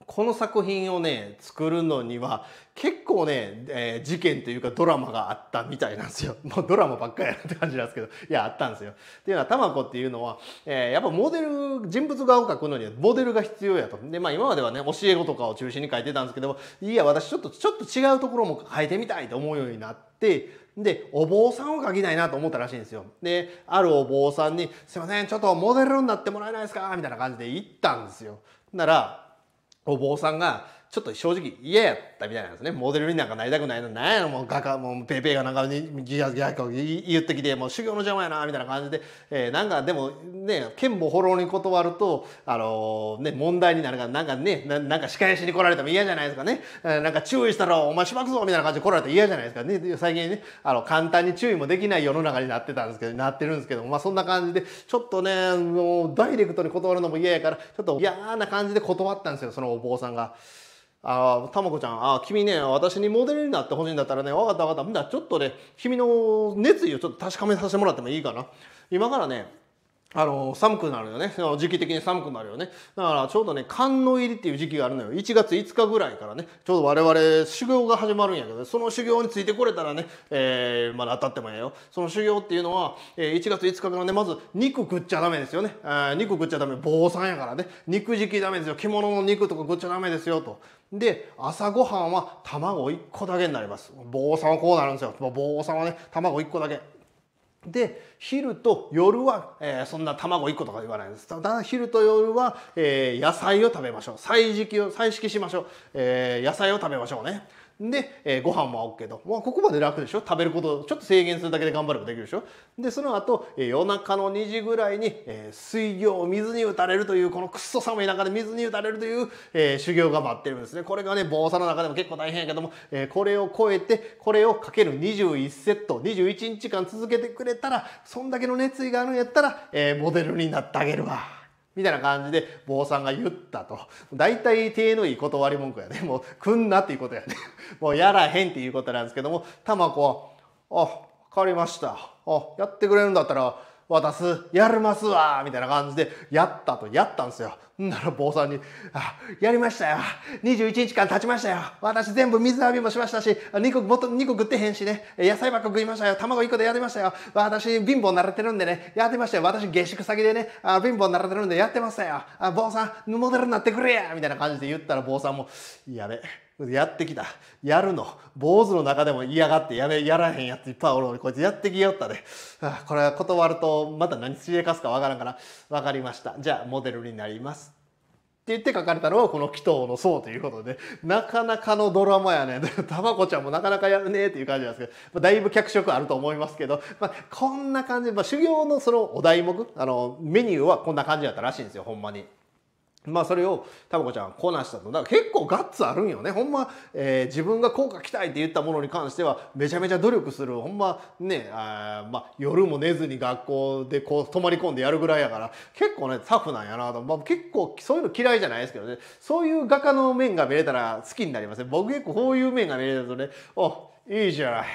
この作品をね作るのには結構ね、えー、事件というかドラマがあったみたいなんですよ。もうドラマばっかりやなって感じなんですけどいやあったんですよ。っていうのは玉子っていうのは、えー、やっぱモデル人物画を描くのにはモデルが必要やと。でまあ今まではね教え子とかを中心に描いてたんですけどもいや私ちょっとちょっと違うところも描いてみたいと思うようになって。で、お坊さんを描きたいなと思ったらしいんですよ。で、あるお坊さんに、すいません、ちょっとモデルになってもらえないですかみたいな感じで言ったんですよ。なら、お坊さんが、ちょっと正直嫌やったみたいなんですね。モデルになんかなりたくないの、なんやの、もう画家、もうペーペーがなんかギガギガ言ってきて、もう修行の邪魔やな、みたいな感じで、えー、なんかでもね、剣もほろに断ると、あのー、ね、問題になるから、なんかね、なんか仕返しに来られても嫌じゃないですかね。なんか注意したら、お前しまくぞみたいな感じで来られて嫌じゃないですかね。最近ね、あの、簡単に注意もできない世の中になってたんですけど、なってるんですけど、まあそんな感じで、ちょっとね、もうダイレクトに断るのも嫌やから、ちょっと嫌な感じで断ったんですよ、そのお坊さんが。ああ、たまこちゃん、ああ、君ね、私にモデルになってほしいんだったらね、わかったわかった。んなちょっとね、君の熱意をちょっと確かめさせてもらってもいいかな。今からね、あの、寒くなるよね。時期的に寒くなるよね。だから、ちょうどね、寒の入りっていう時期があるのよ。1月5日ぐらいからね、ちょうど我々修行が始まるんやけど、その修行についてこれたらね、えー、まだ当たってもええよ。その修行っていうのは、えー、1月5日からね、まず肉食っちゃダメですよね。えー、肉食っちゃダメ。坊さんやからね。肉期ダメですよ。獣の肉とか食っちゃダメですよ、と。で、朝ごはんは卵1個だけになります。坊さんはこうなるんですよ。坊さんはね、卵1個だけ。で昼と夜は、えー、そんな卵1個とか言わないですただ昼と夜は、えー、野菜を食べましょう歳食を菜式しましょう、えー、野菜を食べましょうねで、えー、ご飯も置くけど、まあ、ここまで楽でしょ食べることちょっと制限するだけで頑張ればできるでしょでその後、えー、夜中の2時ぐらいに、えー、水行水に打たれるというこのくっそ寒い中で水に打たれるという、えー、修行が待ってるんですねこれがね坊さの中でも結構大変やけども、えー、これを超えてこれをかける21セット21日間続けてくれたらそんだけの熱意があるんやったら、えー、モデルになってあげるわ。みたいな感じで坊さんが言ったと。大体手のいい断り文句やね。もう来んなっていうことやね。もうやらへんっていうことなんですけども、たまこは、あ、わかりました。あ、やってくれるんだったら私、やりますわみたいな感じで、やったとやったんですよ。なら坊さんに、あ、やりましたよ。21日間経ちましたよ。私全部水浴びもしましたし、肉、もっと肉食ってへんしね。野菜ばっか食いましたよ。卵1個でやってましたよ。私、貧乏なれてるんでね、やってましたよ。私、下宿先でね、あ貧乏なれてるんでやってましたよ。あ坊さん、モデルになってくれやみたいな感じで言ったら坊さんも、やべ。やってきた。やるの。坊主の中でも嫌がってやめ、やらへんやついっぱいおるに、こいつやってきよったで。ああこれは断ると、また何しでかすかわからんから、わかりました。じゃあ、モデルになります。って言って書かれたのはこの祈祷の層ということで、なかなかのドラマやね。たまこちゃんもなかなかやるねっていう感じなんですけど、まあ、だいぶ脚色あると思いますけど、まあ、こんな感じ、まあ、修行のそのお題目、あの、メニューはこんな感じだったらしいんですよ、ほんまに。まあそれをたまこちゃんこなしたと。だから結構ガッツあるんよね。ほんま、えー、自分が効果期待って言ったものに関してはめちゃめちゃ努力する。ほんまね、あまあ夜も寝ずに学校でこう泊まり込んでやるぐらいやから結構ね、タフなんやなと。まあ結構そういうの嫌いじゃないですけどね。そういう画家の面が見れたら好きになりますね。僕結構こういう面が見れたとね、お、いいじゃない。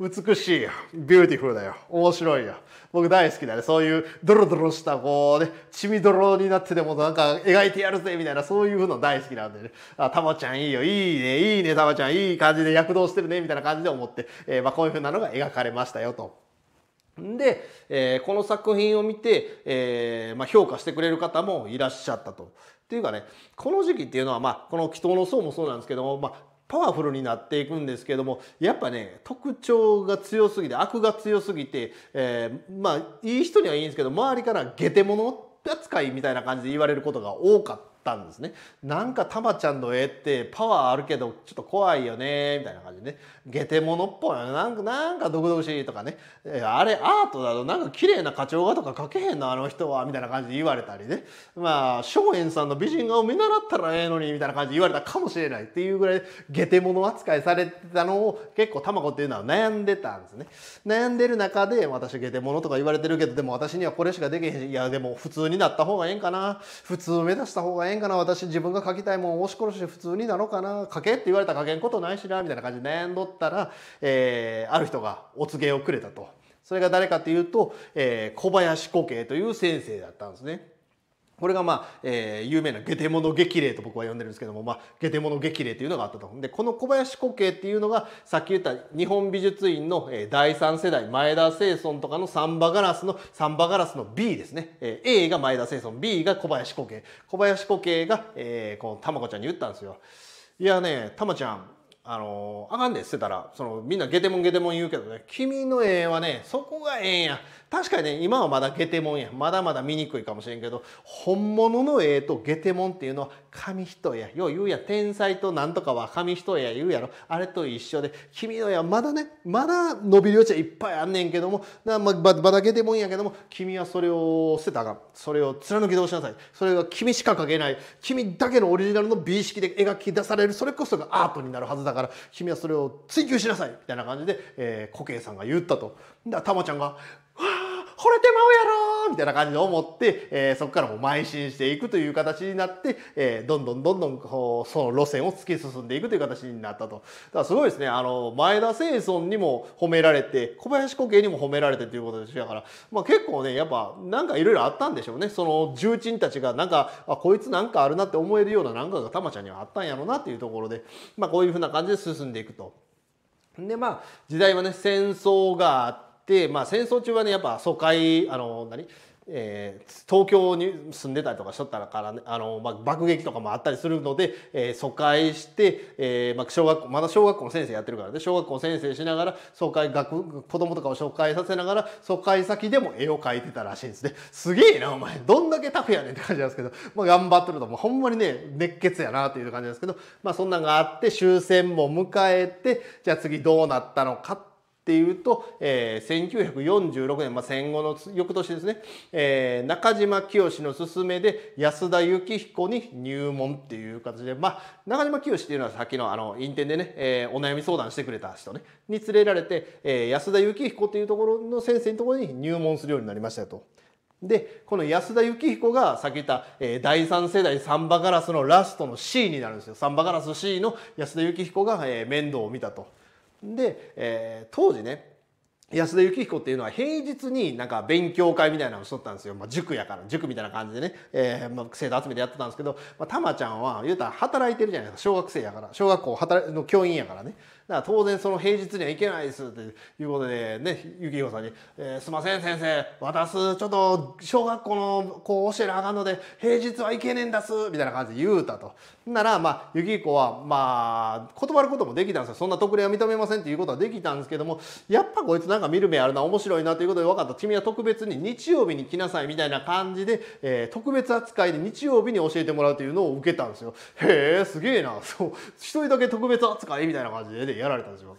美しいよ。ビューティフルだよ。面白いよ。僕大好きだね。そういうドロドロしたこうね、血みどろになってでもなんか描いてやるぜみたいなそういうの大好きなんでね。あ、たまちゃんいいよ。いいね。いいね。たまちゃんいい感じで躍動してるね。みたいな感じで思って、えー、まあこういう風なのが描かれましたよと。で、えー、この作品を見て、えー、まあ、評価してくれる方もいらっしゃったと。っていうかね、この時期っていうのは、まあ、この祈祷の層もそうなんですけども、まあ、パワフルになっていくんですけどもやっぱね特徴が強すぎて悪が強すぎて、えー、まあいい人にはいいんですけど周りから「ゲテモノ」扱いみたいな感じで言われることが多かった。たんですね。なんかたまちゃんの絵ってパワーあるけどちょっと怖いよねみたいな感じでね下手者っぽいなんかなんか毒々しいとかねあれアートだとなんか綺麗な花鳥画とか描けへんのあの人はみたいな感じで言われたりねまあ松園さんの美人画を見習ったらええのにみたいな感じで言われたかもしれないっていうぐらい下手者扱いされてたのを結構玉子っていうのは悩んでたんですね。悩んでる中で私下手者とか言われてるけどでも私にはこれしかできへんいやでも普通になった方がええんかな普通目指した方がえええんかな私自分が書きたいもん押し殺し普通になろうかな書けって言われたら書けんことないしなみたいな感じで悩んどったら、えー、ある人がお告げをくれたとそれが誰かというと、えー、小林古慶という先生だったんですね。これがまあ、えー、有名な下手ノ激励と僕は呼んでるんですけども、まあ、下手ノ激励というのがあったと。で、この小林古慶っていうのが、さっき言った日本美術院の、えー、第三世代、前田清村とかのサンバガラスの、サンバガラスの B ですね。えー、A が前田清村 B が小林古慶。小林古慶が、えー、このたまこちゃんに言ったんですよ。いやね、たまちゃん、あのあかんで、捨てたら、その、みんなゲテモンゲテモン言うけどね、君の絵はね、そこがええんや。確かにね今はまだゲテモンやまだまだ見にくいかもしれんけど本物の絵とゲテモンっていうのは紙一重やよう言うや天才となんとかは紙一重や言うやろあれと一緒で君の絵はまだねまだ伸びる余地はいっぱいあんねんけどもなままだゲテモンやけども君はそれを捨てたがそれを貫き通しなさいそれが君しか描けない君だけのオリジナルの美意識で描き出されるそれこそがアートになるはずだから君はそれを追求しなさいみたいな感じで、えー、ケ慶さんが言ったと。だたまちゃんが惚れてまうやろみたいな感じで思って、えー、そこからもう邁進していくという形になって、えー、どんどんどんどんこうその路線を突き進んでいくという形になったと。だからすごいですね。あの、前田清尊にも褒められて、小林古慶にも褒められてということでしたから、まあ結構ね、やっぱなんかいろいろあったんでしょうね。その重鎮たちがなんか、あ、こいつなんかあるなって思えるようななんかがたまちゃんにはあったんやろうなっていうところで、まあこういうふうな感じで進んでいくと。でまあ時代はね戦争があって、まあ、戦争中はねやっぱ疎開あの何えー、東京に住んでたりとかしとったから、ね、あの、まあ、爆撃とかもあったりするので、えー、疎開して、えーまあ、小学校まだ小学校の先生やってるからね小学校の先生しながら疎開学子供とかを紹介させながら疎開先でも絵を描いてたらしいんですねすげえなお前どんだけタフやねんって感じなんですけど、まあ、頑張ってるともうほんまにね熱血やなっていう感じなんですけど、まあ、そんなんがあって終戦も迎えてじゃあ次どうなったのかってっていうと、えー、1946年、まあ、戦後の翌年ですね、えー、中島清の勧めで安田幸彦に入門っていう形で、まあ、中島清っていうのはさっきのあの引点でね、えー、お悩み相談してくれた人ねに連れられて、えー、安田幸彦っていうところの先生のところに入門するようになりましたと。でこの安田幸彦がさっき言った、えー、第3世代サンバガラスのラストの C になるんですよサンバガラス C の安田幸彦が、えー、面倒を見たと。で、えー、当時ね安田幸彦っていうのは平日になんか勉強会みたいなのをしとったんですよ。まあ、塾やから、塾みたいな感じでね、えー、まあ、生徒集めてやってたんですけど、まあ、たまちゃんは、言うたら働いてるじゃないですか。小学生やから、小学校働の教員やからね。ら当然その平日には行けないですということでね、ゆきひこさんに、えー、すいません先生、私ちょっと小学校の子教えなあかんので、平日はいけねえんだす、みたいな感じで言うたと。なら、まあ、ゆきひこは、まあ、断ることもできたんですよ。そんな特例は認めませんっていうことはできたんですけども、やっぱこいつなんか見る目あるな、面白いなということで分かった。君は特別に日曜日に来なさいみたいな感じで、えー、特別扱いで日曜日に教えてもらうというのを受けたんですよ。へえ、すげえな。そう。一人だけ特別扱いみたいな感じで、ね、やられたんですよ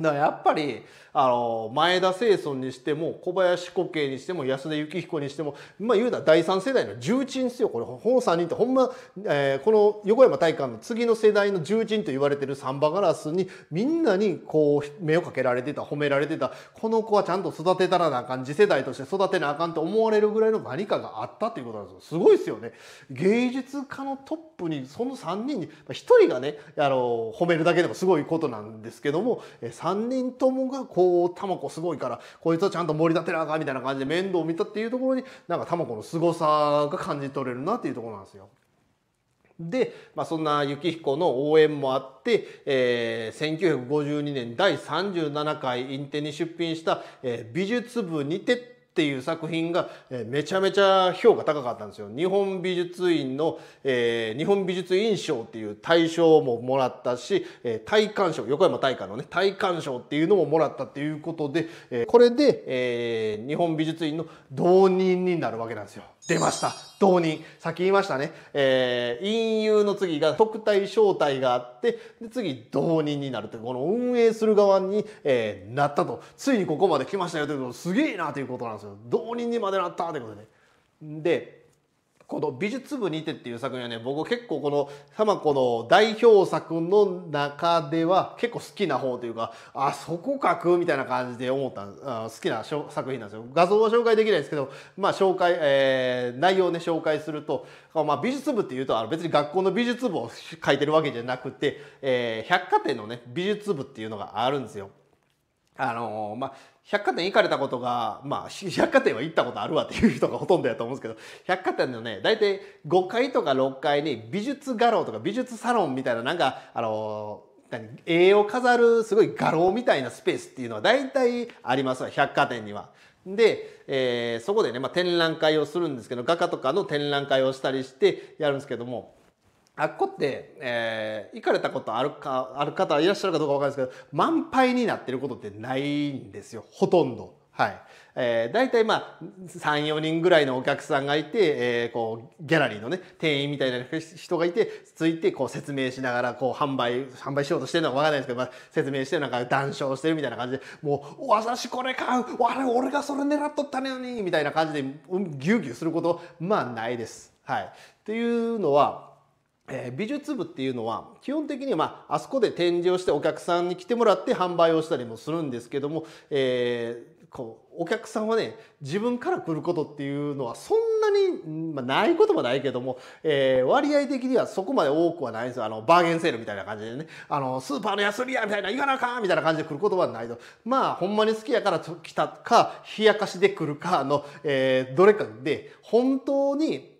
だからやっぱりあの前田清尊にしても小林古慶にしても安田幸彦にしてもまあ言うたら第3世代の重鎮ですよこれこの3人ってほんま、えー、この横山大観の次の世代の重鎮と言われてるサンバガラスにみんなにこう目をかけられてた褒められてたこの子はちゃんと育てたらなあかん次世代として育てなあかんって思われるぐらいの何かがあったということなんですよすごいですよね。芸術家のトップにその3人に1人がねあの褒めるだけでもすごいことなんですけども、えー3人ともがこうタマコすごいからこいつはちゃんと盛り立てなあかんみたいな感じで面倒を見たっていうところになんかタマコの凄さが感じ取れるなっていうところなんですよ。で、まあ、そんな幸彦の応援もあって、えー、1952年第37回インテに出品した、えー、美術部にてっていう作品がめちゃめちゃ評価高かったんですよ。日本美術院の、えー、日本美術院賞っていう大賞ももらったし、えー、大観賞横山大観のね大観賞っていうのももらったっていうことで、えー、これで、えー、日本美術院の導入になるわけなんですよ。出ました。当人。さっき言いましたね。えー、陰誘の次が特待招待があって、で次、同人になるという、この運営する側に、えー、なったと。ついにここまで来ましたよということ、すげえなということなんですよ。同人にまでなったということでね。で、この美術部にてっていう作品はね、僕結構この、たまこの代表作の中では結構好きな方というか、あ、そこ書くみたいな感じで思ったあ好きな作品なんですよ。画像は紹介できないですけど、まあ紹介、えー、内容をね、紹介すると、まあ美術部っていうと、あの別に学校の美術部を書いてるわけじゃなくて、えー、百貨店のね、美術部っていうのがあるんですよ。あのー、まあ、百貨店行かれたことが、まあ、百貨店は行ったことあるわっていう人がほとんどやと思うんですけど、百貨店のね、大体5階とか6階に美術画廊とか美術サロンみたいな、なんか、あの何絵を飾るすごい画廊みたいなスペースっていうのは大体あります百貨店には。で、えー、そこでね、まあ、展覧会をするんですけど画家とかの展覧会をしたりしてやるんですけどもあっこって、えー、行かれたことあるか、ある方いらっしゃるかどうかわかんないですけど、満杯になってることってないんですよ、ほとんど。はい。えー、大体まあ、3、4人ぐらいのお客さんがいて、えー、こう、ギャラリーのね、店員みたいな人がいて、ついてこう説明しながら、こう、販売、販売しようとしてるのかわかんないですけど、まあ、説明してなんか談笑してるみたいな感じで、もう、私これ買うあれ、俺がそれ狙っとったのにみたいな感じで、ぎゅうぎゅうすること、まあ、ないです。はい。っていうのは、え美術部っていうのは基本的には、まあ、あそこで展示をしてお客さんに来てもらって販売をしたりもするんですけども、えー、こうお客さんはね自分から来ることっていうのはそんなに、まあ、ないこともないけども、えー、割合的にはそこまで多くはないんですよあのバーゲンセールみたいな感じでねあのスーパーの安売りやみたいな行かなあかんみたいな感じで来ることはないとまあほんまに好きやから来たか冷やかしで来るかの、えー、どれかで本当に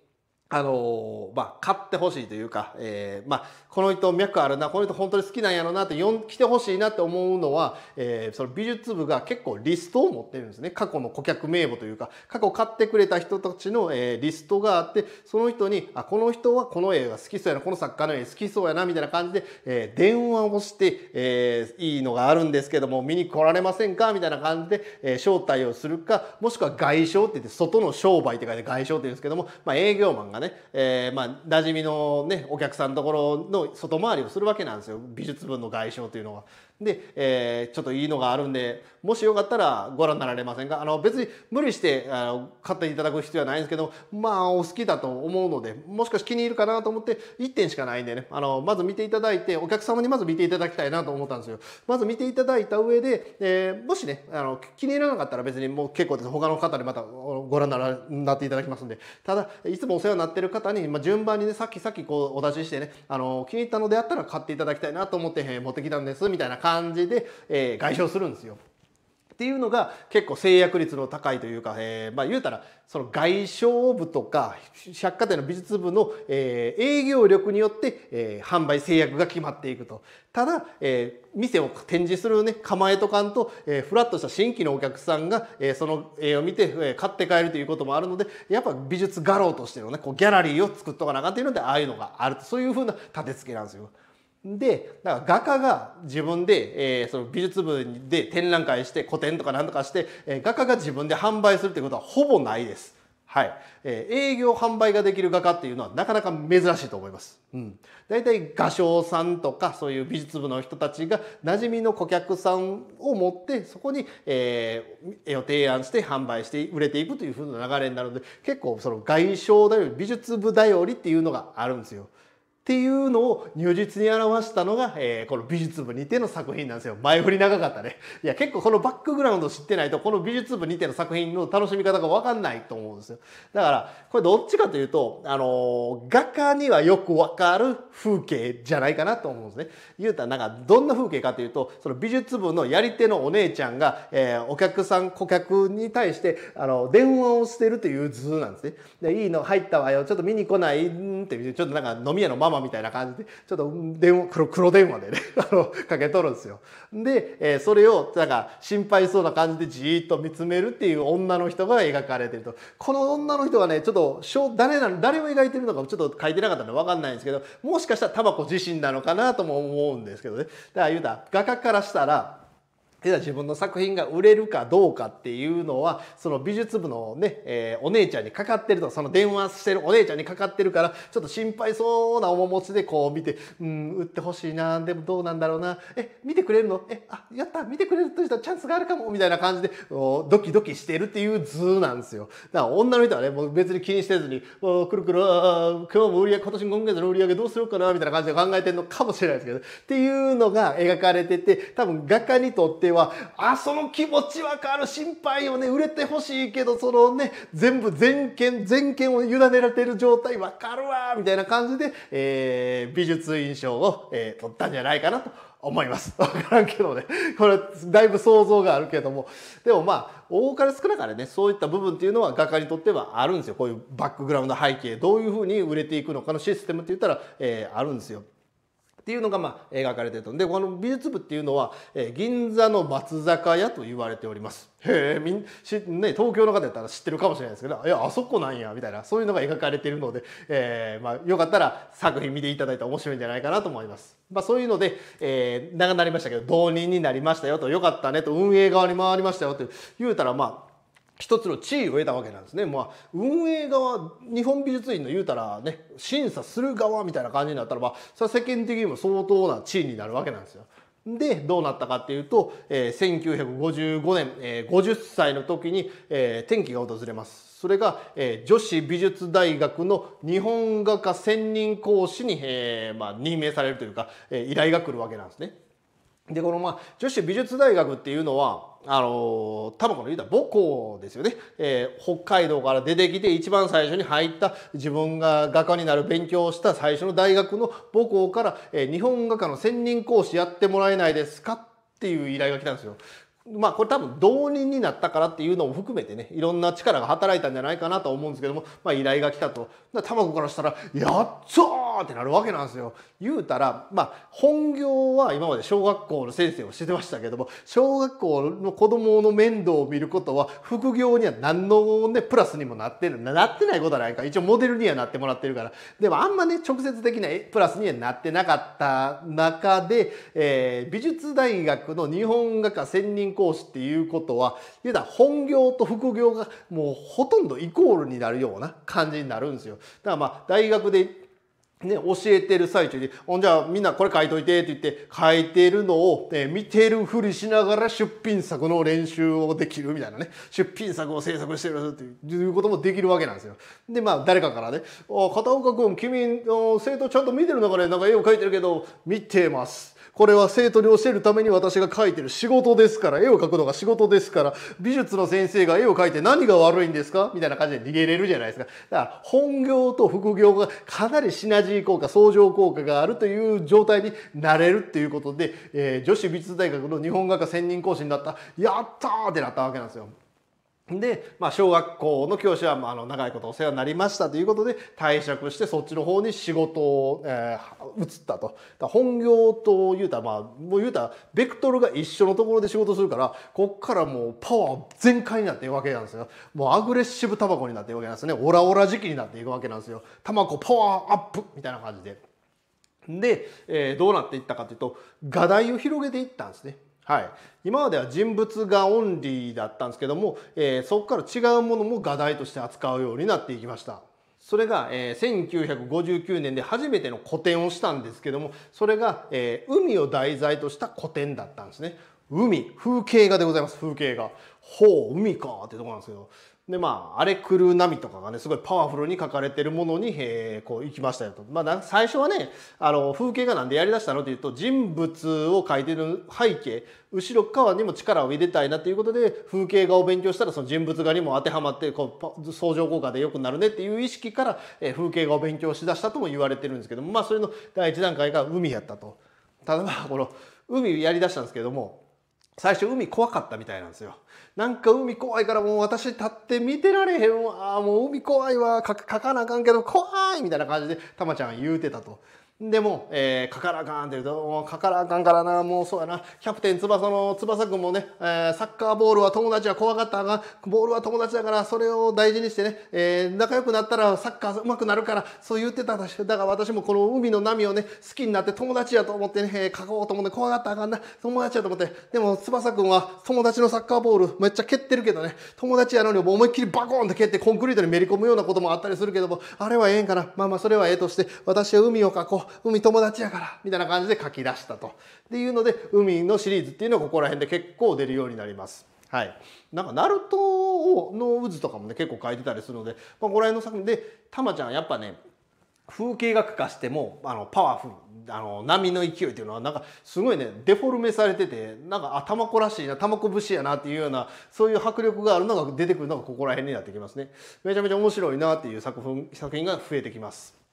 あのまあ、買ってほしいというか、えーまあ、この人脈あるなこの人本当に好きなんやろなって来てほしいなって思うのは、えー、その美術部が結構リストを持ってるんですね過去の顧客名簿というか過去買ってくれた人たちの、えー、リストがあってその人にあこの人はこの絵が好きそうやなこの作家の絵好きそうやなみたいな感じで、えー、電話をして、えー、いいのがあるんですけども見に来られませんかみたいな感じで、えー、招待をするかもしくは外商って言って外の商売って書いて外商って言うんですけども、まあ、営業マンがね、えーまあ、馴染みの、ね、お客さんのところの外回りをするわけなんですよ美術部の外傷というのは。で、えー、ちょっといいのがあるんで、もしよかったらご覧になられませんかあの、別に無理してあの買っていただく必要はないんですけど、まあ、お好きだと思うので、もしかして気に入るかなと思って、1点しかないんでね、あの、まず見ていただいて、お客様にまず見ていただきたいなと思ったんですよ。まず見ていただいた上で、えー、もしね、あの、気に入らなかったら別にもう結構です。他の方でまたご覧にななっていただきますんで、ただ、いつもお世話になってる方に、まあ、順番にね、さっきさっきこうお出ししてね、あの、気に入ったのであったら買っていただきたいなと思って、えー、持ってきたんです、みたいな感じで、えー、外傷するんですよ。っていうのが結構制約率の高いというか、えー、まあ言うたらその外商部とか百貨店の美術部の、えー、営業力によって、えー、販売制約が決まっていくと。ただ、えー、店を展示するね構えとかんと、えー、フラッとした新規のお客さんが、えー、その絵を見て、えー、買って帰るということもあるのでやっぱ美術画廊としてのねこうギャラリーを作っとかなあかんっていうのでああいうのがあるとそういうふうな立て付けなんですよ。で、だから画家が自分で、えー、その美術部で展覧会して個展とかなんとかして、えー、画家が自分で販売するってことはほぼないです。はい。えー、営業販売ができる画家っていうのはなかなか珍しいと思います。うん。大体画商さんとかそういう美術部の人たちが馴染みの顧客さんを持ってそこに、えー、絵を提案して販売して売れていくという風な流れになるので結構その外商だより美術部だよりっていうのがあるんですよ。っていうのを如実に表したのが、えー、この美術部にての作品なんですよ。前振り長かったね。いや、結構このバックグラウンド知ってないと、この美術部にての作品の楽しみ方がわかんないと思うんですよ。だから、これどっちかというと、あのー、画家にはよくわかる風景じゃないかなと思うんですね。言うたら、なんかどんな風景かというと、その美術部のやり手のお姉ちゃんが、えー、お客さん、顧客に対して、あの、電話をしてるという図なんですね。で、いいの入ったわよ。ちょっと見に来ないんって、ちょっとなんか飲み屋のママ様みたいな感じで、ちょっと電話、黒、黒電話でね あの、かけとるんですよ。で、えー、それを、なんか、心配そうな感じでじーっと見つめるっていう女の人が描かれてると。この女の人がね、ちょっと、誰なの、誰を描いてるのかもちょっと書いてなかったんでわかんないんですけど、もしかしたらタバコ自身なのかなとも思うんですけどね。だから言うた画家からしたら、自分の作品が売れるかどうかっていうのはその美術部のね、えー、お姉ちゃんにかかってるとその電話してるお姉ちゃんにかかってるからちょっと心配そうな面持ちでこう見てうん売ってほしいなでもどうなんだろうなえ見てくれるのえあやった見てくれるとしたらチャンスがあるかもみたいな感じでドキドキしてるっていう図なんですよだから女の人はねもう別に気にしてずにくるくる今日も売り上げ今年今月の売り上げどうするかなみたいな感じで考えてるのかもしれないですけどっていうのが描かれてて多分画家にとってはは、あ、その気持ちわかる、心配をね、売れてほしいけど、そのね、全部全権、全権を委ねられている状態わかるわ、みたいな感じで、えー、美術印象を、えー、取ったんじゃないかなと思います。わからんけどね。これ、だいぶ想像があるけども。でもまあ、多かれ少なかれね、そういった部分っていうのは画家にとってはあるんですよ。こういうバックグラウンド背景、どういうふうに売れていくのかのシステムって言ったら、えー、あるんですよ。っていうのがまあ描かれてるとでこの美術部っていうのは、え銀座の松坂屋と言われておりますへえみんし、ね、東京の方やったら知ってるかもしれないですけどいやあそこなんやみたいなそういうのが描かれてるので、えーまあ、よかったら作品見ていただいたら面白いんじゃないかなと思います、まあ、そういうので、えー、長くなりましたけど導入になりましたよとよかったねと運営側に回りましたよと言うたらまあ一つの地位を得たわけなんですね。まあ、運営側、日本美術院の言うたらね、審査する側みたいな感じになったらば、それは世間的にも相当な地位になるわけなんですよ。で、どうなったかっていうと、えー、1955年、えー、50歳の時に、えー、転機が訪れます。それが、えー、女子美術大学の日本画家専任講師に、えーまあ、任命されるというか、えー、依頼が来るわけなんですね。で、この、まあ、女子美術大学っていうのは、あのタバコの言うた母校ですよね、えー、北海道から出てきて一番最初に入った自分が画家になる勉強をした最初の大学の母校から、えー、日本画家の専任講師やってもらえないですかっていう依頼が来たんですよ。まあこれ多分同人になったからっていうのも含めてねいろんな力が働いたんじゃないかなと思うんですけども、まあ、依頼が来たと卵からしたら「やっー!」ってなるわけなんですよ。言うたら、まあ、本業は今まで小学校の先生をしてましたけども小学校の子供の面倒を見ることは副業には何の、ね、プラスにもなってるなってないことはないか一応モデルにはなってもらってるからでもあんまね直接的なプラスにはなってなかった中で、えー、美術大学の日本画科専任講師っていうことは言うたら本業と副業がもうほとんどイコールになるような感じになるんですよ。だからまあ大学でね、教えてる最中に、ほんじゃあみんなこれ書いといてって言って書いてるのを、え見てるふりしながら出品作の練習をできるみたいなね、出品作を制作してるっていうこともできるわけなんですよ。で、まあ誰かからね、片岡君君、生徒ちゃんと見てる中でなんか絵を描いてるけど、見てます。これは生徒に教えるために私が書いてる仕事ですから、絵を描くのが仕事ですから、美術の先生が絵を描いて何が悪いんですかみたいな感じで逃げれるじゃないですか。だから本業と副業がかなりシナジー効果、相乗効果があるという状態になれるっていうことで、えー、女子美術大学の日本画科専任講師になった、やったーってなったわけなんですよ。で、まあ、小学校の教師は、まあ、あの長いことお世話になりましたということで退職してそっちの方に仕事を、えー、移ったと本業というたらまあもう言うたらベクトルが一緒のところで仕事するからこっからもうパワー全開になっていくわけなんですよもうアグレッシブタバコになっていくわけなんですねオラオラ時期になっていくわけなんですよタバコパワーアップみたいな感じで。で、えー、どうなっていったかというと画題を広げていったんですね。はい、今までは人物画オンリーだったんですけども、えー、そこから違うものも画題として扱うようになっていきました。それが、えー、1959年で初めての古典をしたんですけどもそれが、えー、海を題材とした古典だったんですね。海風景画でございます風景画。ほう海かってとこなんですけどでまあ、あれ来る波とかがね、すごいパワフルに書かれてるものに、えー、こう行きましたよと。まあ、最初はね、あの、風景がなんでやりだしたのというと、人物を描いてる背景、後ろ側にも力を入れたいなということで、風景画を勉強したら、その人物画にも当てはまって、こう、相乗効果でよくなるねっていう意識から、えー、風景画を勉強しだしたとも言われてるんですけども、まあ、それの第一段階が海やったと。ただまあ、この、海やりだしたんですけども、最初海怖かったみたいなんですよ。なんか海怖いからもう私立って見てられへんわ。もう海怖いわ。書かなあかんけど怖いみたいな感じでたまちゃんが言うてたと。でも、えー、かからあかんって言うと、もうかからあかんからな、もうそうやな、キャプテン翼の翼くんもね、えー、サッカーボールは友達は怖かったが、ボールは友達だから、それを大事にしてね、えー、仲良くなったらサッカー上手くなるから、そう言ってただから私もこの海の波をね、好きになって友達やと思ってね、えー、書こうと思って怖かったあかんな、友達やと思って、でも翼くんは友達のサッカーボールめっちゃ蹴ってるけどね、友達やのに思いっきりバコーンって蹴ってコンクリートにめり込むようなこともあったりするけども、あれはええんかな。まあまあそれはええとして、私は海をかこう。海友達やからみたいな感じで書き出したと。っていうので海のシリーズっていうのはここら辺で結構出るようになります。はい、なんかナルトの渦とかもね結構書いてたりするので、まあ、こら辺の作品でたまちゃんやっぱね風景画化してもあのパワフルあの波の勢いっていうのはなんかすごいねデフォルメされててなんかあたまこらしいなたまこ節やなっていうようなそういう迫力があるのが出てくるのがここら辺になってきますねめちゃめちゃ面白いなっていう作品作品が増えてきます。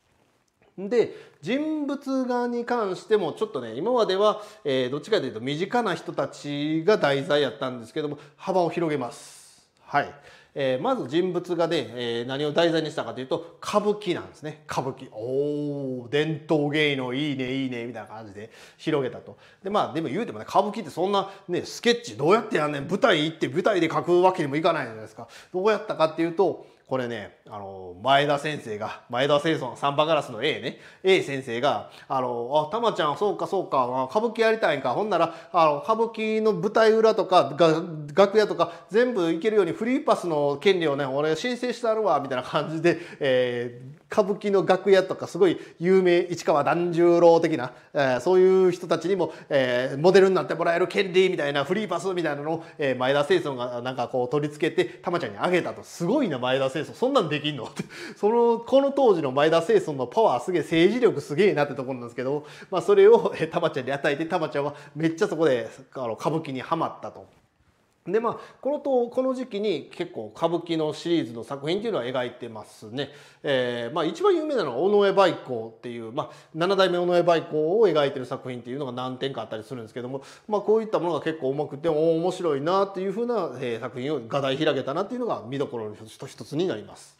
で人物画に関してもちょっとね今までは、えー、どっちかというと身近な人たちが題材やったんですけども幅を広げます。はいえー、まず人物画で、えー、何を題材にしたかというと歌舞伎なんですね歌舞伎おお伝統芸能いいねいいねみたいな感じで広げたとでまあでも言うてもね歌舞伎ってそんなねスケッチどうやってやんねん舞台行って舞台で描くわけにもいかないじゃないですかどうやったかっていうとこれね、あの、前田先生が、前田清尊、サンバガラスの A ね、A 先生が、あの、あ、たまちゃん、そうかそうか、歌舞伎やりたいんか、ほんなら、あの、歌舞伎の舞台裏とか、楽屋とか、全部行けるようにフリーパスの権利をね、俺申請してあるわ、みたいな感じで、えー、歌舞伎の楽屋とか、すごい有名、市川團十郎的な、えー、そういう人たちにも、えー、モデルになってもらえる権利、みたいな、フリーパスみたいなのを、えー、前田清尊がなんかこう取り付けて、たまちゃんにあげたと。すごいな、前田清掃そんなんできんのって そのこの当時の前田清尊のパワーすげえ政治力すげえなってところなんですけど、まあ、それをたまちゃんに与えてたまちゃんはめっちゃそこであの歌舞伎にはまったと。でまあこのとこの時期に結構歌舞伎のシリーズの作品っていうのは描いてますね。えー、まあ一番有名なのは尾上梅光っていう、まあ、7代目尾上梅光を描いてる作品っていうのが何点かあったりするんですけども、まあ、こういったものが結構うまくてお面白いなっていうふうな、えー、作品を画題開けたなっていうのが見どころの一つになります。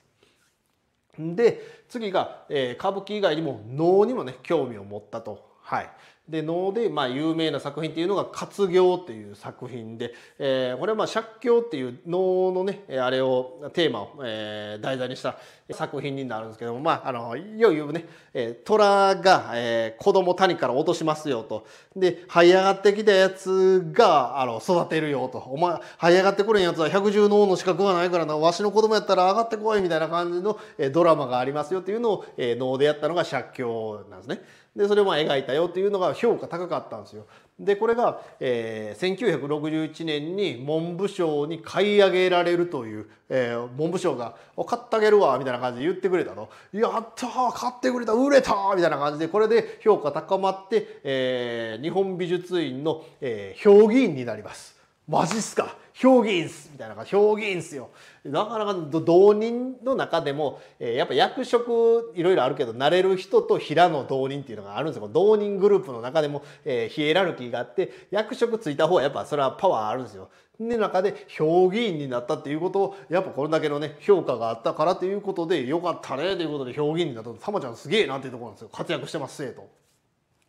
で次が、えー、歌舞伎以外にも能にもね興味を持ったとはい、で能で、まあ、有名な作品っていうのが「活業」っていう作品で、えー、これはまあ借経っていう能のねあれをテーマを、えー、題材にした作品になるんですけどもまああのいよいよね、えー、虎が、えー、子供谷から落としますよとで這い上がってきたやつがあの育てるよとお前這い上がってくるやつは百獣の王の資格はないからなわしの子供やったら上がってこいみたいな感じの、えー、ドラマがありますよっていうのを能、えー、能でやったのが借経なんですね。でそれを描いたよというのが評価高かったんですよ。でこれが、えー、1961年に文部省に買い上げられるという、えー、文部省が「買ってあげるわ」みたいな感じで言ってくれたの「やった買ってくれた売れた!」みたいな感じでこれで評価高まって、えー、日本美術院の、えー、評議員になります。マジっすか表現すみたいな感じ表現すよなかなか同人の中でも、えやっぱ役職いろいろあるけど慣れる人と平の同人っていうのがあるんですよ同人グループの中でも、えヒエラルキーがあって役職ついた方はやっぱそれはパワーあるんですよ。で、中で評議員になったっていうことをやっぱこれだけのね評価があったからということでよかったねということで評議員になったたまちゃんすげえなっていうところなんですよ活躍してます生徒。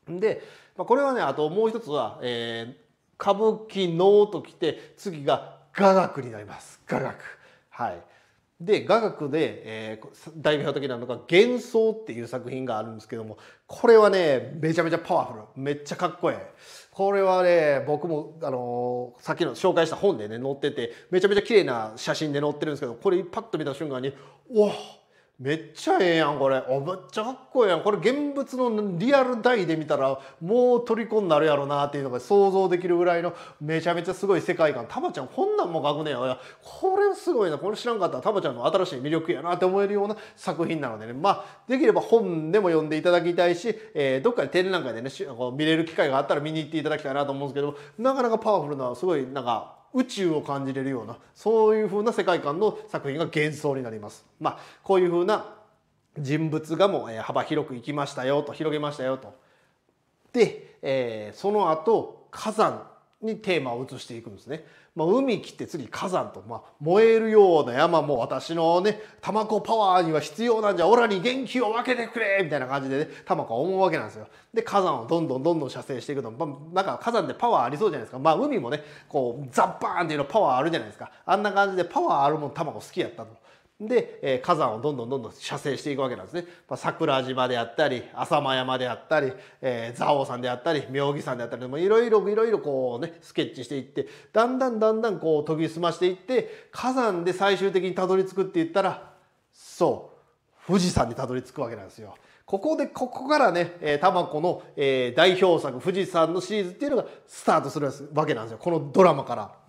で、まあ、これはねあともう一つは、えー、歌舞伎能ときて次が雅楽になります雅楽はいで雅楽で、えー、代表的なのが「幻想」っていう作品があるんですけどもこれはねめちゃめちゃパワフルめっちゃかっこいいこれはね僕も、あのー、さっきの紹介した本でね載っててめちゃめちゃ綺麗な写真で載ってるんですけどこれパッと見た瞬間に「おおめっちゃええやんこれおめっちゃかっこええやんこれ現物のリアル台で見たらもう虜になるやろなっていうのが想像できるぐらいのめちゃめちゃすごい世界観たまちゃんこんなんも描くねやこれすごいなこれ知らんかったらたまちゃんの新しい魅力やなって思えるような作品なのでねまあできれば本でも読んでいただきたいし、えー、どっかで展覧会でね見れる機会があったら見に行っていただきたいなと思うんですけどなかなかパワフルなすごいなんか宇宙を感じれるようなそういう風な世界観の作品が幻想になります。まあ、こういう風な人物がもう幅広くいきましたよと広げましたよと。で、えー、その後火山にテーマを移していくんですね。まあ、海切って次火山と、まあ、燃えるような山も私のね、タマコパワーには必要なんじゃ、オラに元気を分けてくれみたいな感じでね、タマコは思うわけなんですよ。で、火山をどんどんどんどん射精していくの、まあ、なんか火山ってパワーありそうじゃないですか。まあ海もね、こう、ザッバーンっていうのパワーあるじゃないですか。あんな感じでパワーあるもんタマコ好きやったと。で火山をどんどんどんどん射精していくわけなんですね。まあ、桜島であったり浅間山であったり、えー、蔵王山であったり妙義山であったりいろいろいろいろこうねスケッチしていってだんだんだんだんこう研ぎ澄ましていって火山で最終的にたどり着くって言ったらそう富士山にたどり着くわけなんですよ。ここで、ここからね、えー、タマコの、えー、代表作、富士山のシリーズっていうのがスタートするわけなんですよ。このドラマから。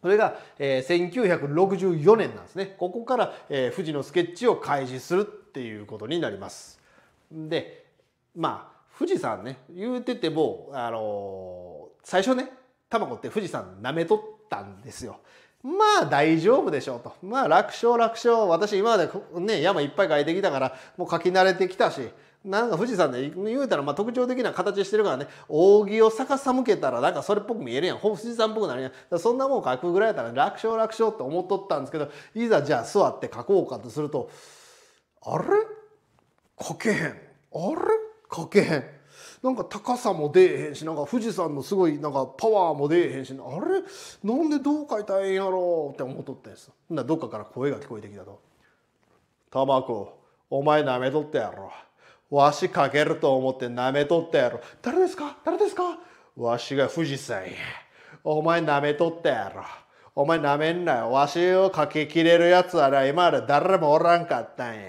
それが、えー、1964年なんですねここから、えー、富士のスケッチを開示するっていうことになります。でまあ富士山ね言うてても、あのー、最初ね卵って富士山舐めとったんですよ。まあ大丈夫でしょうと。まあ楽勝楽勝。私今までね、山いっぱい描いてきたから、もう描き慣れてきたし、なんか富士山で言うたらまあ特徴的な形してるからね扇を逆さ向けたらなんかそれっぽく見えるやん富士山っぽくなるやんそんなもん書くぐらいやったら楽勝楽勝って思っとったんですけどいざじゃあ座って書こうかとするとあれ書けへんあれ書けへんなんか高さも出えへんしなんか富士山のすごいなんかパワーも出えへんしあれなんでどう書いたらええんやろうって思っとったんですなどっかから声が聞こえてきたと「タバコお前なめとったやろ」わしかけると思って舐めとったやろ。誰ですか誰ですかわしが富士山や。お前舐めとったやろ。お前舐めんなよ。わしをかけきれるやつはな、今まで誰もおらんかったんや。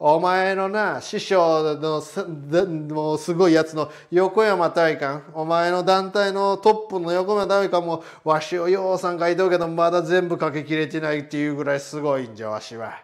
お前のな、師匠のすもうすごいやつの横山大官、お前の団体のトップの横山大官も、わしをようさんがいとけど、まだ全部かけきれてないっていうぐらいすごいんじゃ、わしは。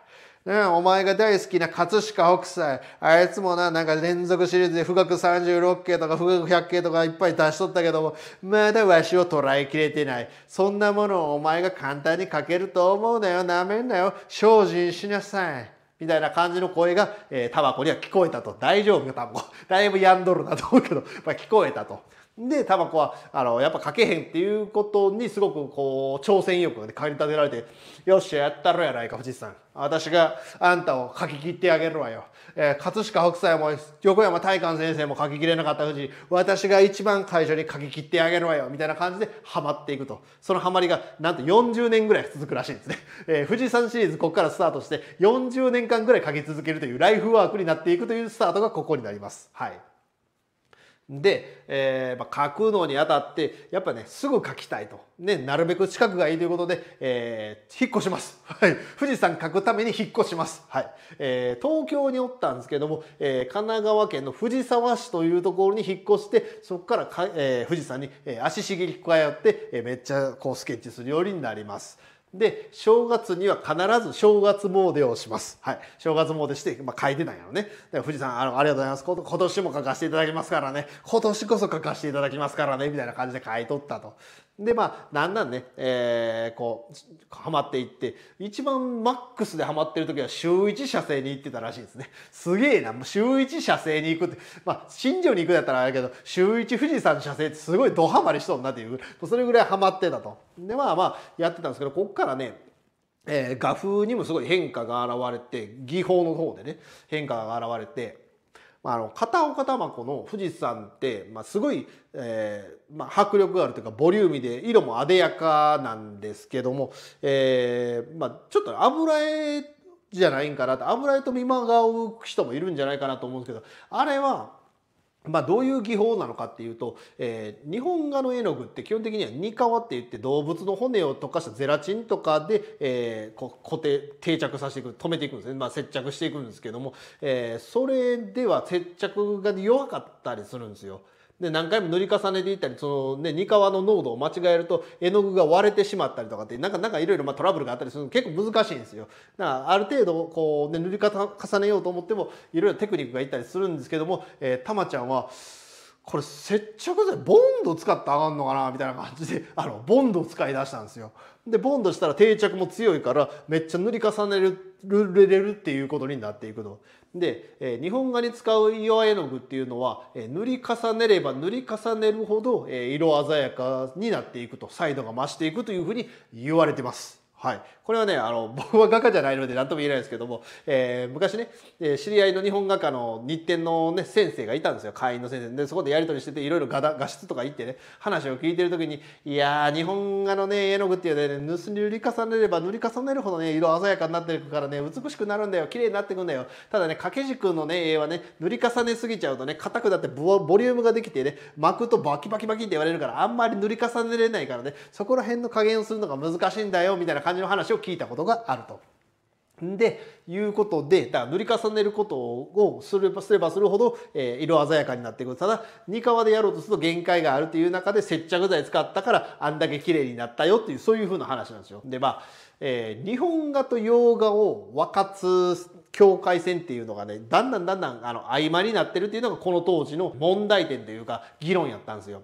うん、お前が大好きな葛飾北斎。あいつもな、なんか連続シリーズで富岳36系とか富岳100系とかいっぱい出しとったけども、まだわしを捉えきれてない。そんなものをお前が簡単に書けると思うなよ。なめんなよ。精進しなさい。みたいな感じの声が、えー、タバコには聞こえたと。大丈夫よ、タバコ。だいぶ病んどるなと思うけど、まあ、聞こえたと。でタバコはあのやっぱかけへんっていうことにすごくこう挑戦意欲が、ね、駆り立てられて「よっしゃやったろやないか藤士さん私があんたを書き切ってあげるわよ、えー、葛飾北斎も横山大観先生も書き切れなかった藤井私が一番会社に書き切ってあげるわよ」みたいな感じでハマっていくとそのハマりがなんと40年ぐらい続くらしいんですね、えー、士山シリーズここからスタートして40年間ぐらい書き続けるというライフワークになっていくというスタートがここになりますはいで、えー、まあ、書くのにあたって、やっぱね、すぐ書きたいと。ね、なるべく近くがいいということで、えー、引っ越します。はい。富士山書くために引っ越します。はい。えー、東京におったんですけども、え神奈川県の藤沢市というところに引っ越して、そこからか、え富士山に、え足しげり加えって、えめっちゃこうスケッチするようになります。で、正月には必ず正月詣をします。はい。正月詣して、まあ、書いてないやろね。で富士山あの、ありがとうございます。今年も書かせていただきますからね。今年こそ書かせていただきますからね。みたいな感じで書いとったと。でまあだんだんね、えー、こうはまっていって一番マックスではまってる時は週1射精に行ってたらしいですねすげえな週1射精に行くってまあ新庄に行くだったらあれだけど週1富士山射精ってすごいドハマりしとんなっていうそれぐらいはまってたとでまあまあやってたんですけどこっからねえー、画風にもすごい変化が現れて技法の方でね変化が現れてまあ、あの片岡玉子の富士山って、まあ、すごい、えーまあ、迫力があるというかボリューミーで色もあでやかなんですけども、えーまあ、ちょっと油絵じゃないんかなと油絵と見まがう人もいるんじゃないかなと思うんですけどあれはまあ、どういう技法なのかっていうと、えー、日本画の絵の具って基本的にはニカワって言って動物の骨を溶かしたゼラチンとかで、えー、こ固定定着させていく止めていくんですね、まあ、接着していくんですけども、えー、それでは接着が弱かったりするんですよ。で何回も塗り重ねていったりその、ね、ニカワの濃度を間違えると絵の具が割れてしまったりとかってなんかなんかいろいろトラブルがあったりするの結構難しいんですよ。だからある程度こう、ね、塗り重ねようと思ってもいろいろテクニックがいったりするんですけども、えたまちゃんは。これ接着剤ボンド使ったらあかんのかなみたいな感じで あのボンドを使い出したんですよ。でボンドしたら定着も強いからめっちゃ塗り重ねれるっていうことになっていくと。で、えー、日本画に使う色絵の具っていうのは、えー、塗り重ねれば塗り重ねるほど、えー、色鮮やかになっていくと彩度が増していくというふうに言われてます。はい、これはねあの 僕は画家じゃないので何とも言えないですけども、えー、昔ね知り合いの日本画家の日展の、ね、先生がいたんですよ会員の先生でそこでやり取りしてていろいろ画質とか行ってね話を聞いてる時に「いや日本画のね絵の具っていうのはね塗り重ねれば塗り重ねるほどね色鮮やかになってるからね美しくなるんだよ綺麗になってくんだよただね掛け軸のね絵はね塗り重ねすぎちゃうとね硬くなってボリュームができてね巻くとバキバキバキって言われるからあんまり塗り重ねれないからねそこら辺の加減をするのが難しいんだよみたいな感じの話を聞いたことがあると。でいうことでだ塗り重ねることをすればすればするほど、えー、色鮮やかになってくるただニカでやろうとすると限界があるという中で接着剤使ったからあんだけ綺麗になったよっていうそういうふうな話なんですよ。でまあ、えー、日本画と洋画を分かつ境界線っていうのがねだんだんだんだんあの合間になってるっていうのがこの当時の問題点というか議論やったんですよ。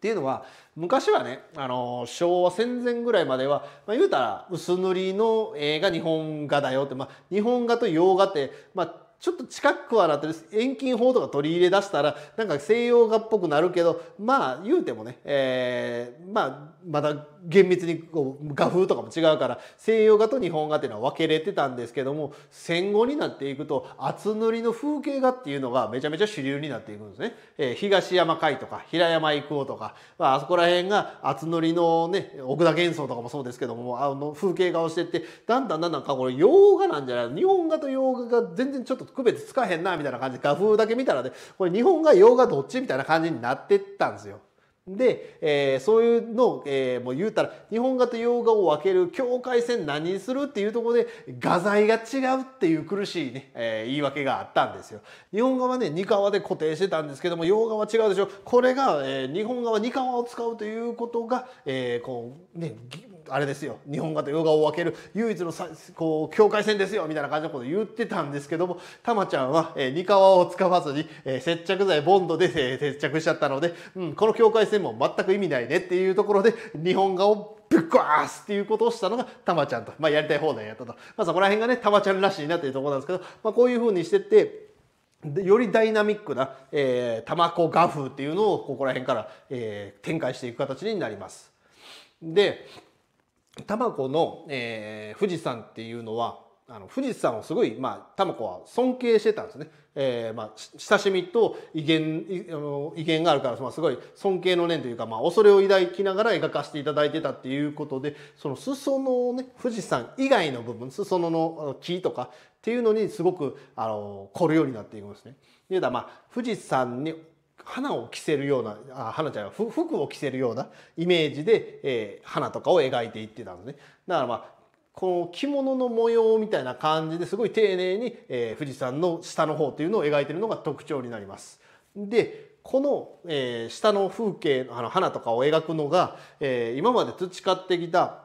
っていうのは昔はねあの昭和戦前ぐらいまでは、まあ、言うたら薄塗りの映画日本画だよって、まあ、日本画と洋画って、まあ、ちょっと近くはなってる遠近法とか取り入れ出したらなんか西洋画っぽくなるけどまあ言うてもね、えー、まあまだ厳密にこう画風とかも違うから西洋画と日本画っていうのは分けれてたんですけども戦後になっていくと厚塗りの風景画っていうのがめちゃめちゃ主流になっていくんですね。えー、東山海とか平山郁夫とか、まあ、あそこら辺が厚塗りのね奥田幻想とかもそうですけどもあの風景画をしてってだんだんだんだんかこれ洋画なんじゃない日本画と洋画が全然ちょっと区別つかへんなみたいな感じで画風だけ見たらねこれ日本が洋画どっちみたいな感じになってったんですよ。で、えー、そういうのを、えー、もう言うたら日本画と洋画を分ける境界線何にするっていうところで画材が違うっていう苦しいね、えー、言い訳があったんですよ。日本画はね二皮で固定してたんですけども洋画は違うでしょこれが、えー、日本画は二皮を使うということが、えーこうね、あれですよ日本画と洋画を分ける唯一のさこう境界線ですよみたいな感じのことを言ってたんですけどもたまちゃんは、えー、ニカワを使わずに、えー、接着剤ボンドで、えー、接着しちゃったので、うん、この境界線も全く意味ないねっていうところで日本画をぶっ壊すっていうことをしたのがたまちゃんと、まあ、やりたい放題やったと、まあ、そこら辺がねたまちゃんらしいなっていうところなんですけど、まあ、こういうふうにしてってでよりダイナミックな、えー、タマ画風っていうのをここら辺から、えー、展開していく形になります。で玉コの、えー、富士山っていうのはあの富士山をすごい、まあ、玉コは尊敬してたんですね、えーまあ、親しみと威厳あの威厳があるから、まあ、すごい尊敬の念というか、まあ、恐れを抱きながら描かせていただいてたっていうことでその裾野ね富士山以外の部分裾野の木とかっていうのにすごくあの凝るようになっていくんですね。でまあ富士山に花を着せるようなあ花ちゃんが服を着せるようなイメージで、えー、花とかを描いていってたんですね。だからまあこの着物の模様みたいな感じですごい丁寧に、えー、富士山の下の方というのを描いてるのが特徴になります。でこの、えー、下の風景の花とかを描くのが、えー、今まで培ってきた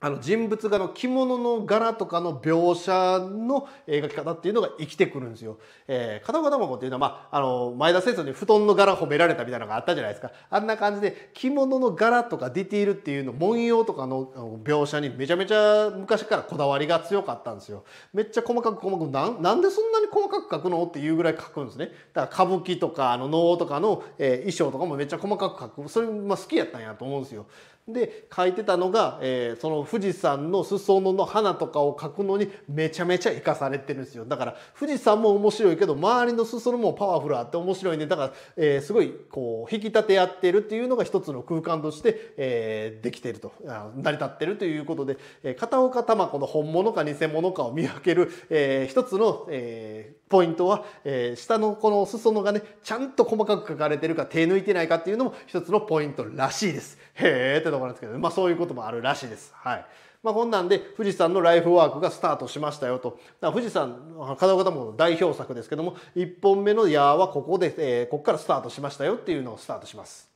あの人物画の着物の柄とかの描写の描き方っていうのが生きてくるんですよ。えー、片岡玉子っていうのは、まあ、あの、前田先生に布団の柄褒められたみたいなのがあったじゃないですか。あんな感じで着物の柄とかディティールっていうの、文様とかの描写にめちゃめちゃ昔からこだわりが強かったんですよ。めっちゃ細かく細かく、なんなんでそんなに細かく描くのっていうぐらい描くんですね。だから歌舞伎とか、あの、能とかの、えー、衣装とかもめっちゃ細かく描く。それ、まあ、好きやったんやと思うんですよ。で、描いてたのが、えー、その富士山の裾野の花とかを描くのにめちゃめちゃ生かされてるんですよだから富士山も面白いけど周りの裾野もパワフルあって面白いね、だから、えー、すごいこう引き立て合ってるっていうのが一つの空間として、えー、できていると成り立ってるということで、えー、片岡玉子の本物か偽物かを見分ける、えー、一つの、えー、ポイントは、えー、下のこの裾野がね、ちゃんと細かく書かれてるか手抜いてないかっていうのも一つのポイントらしいです。へーってところなんですけど、ね、まあそういうこともあるらしいです。はい。まあ、こんなんで富士山のライフワークがスタートしましたよと。富士山、片岡田も代表作ですけども、1本目の矢はここで、えー、ここからスタートしましたよっていうのをスタートします。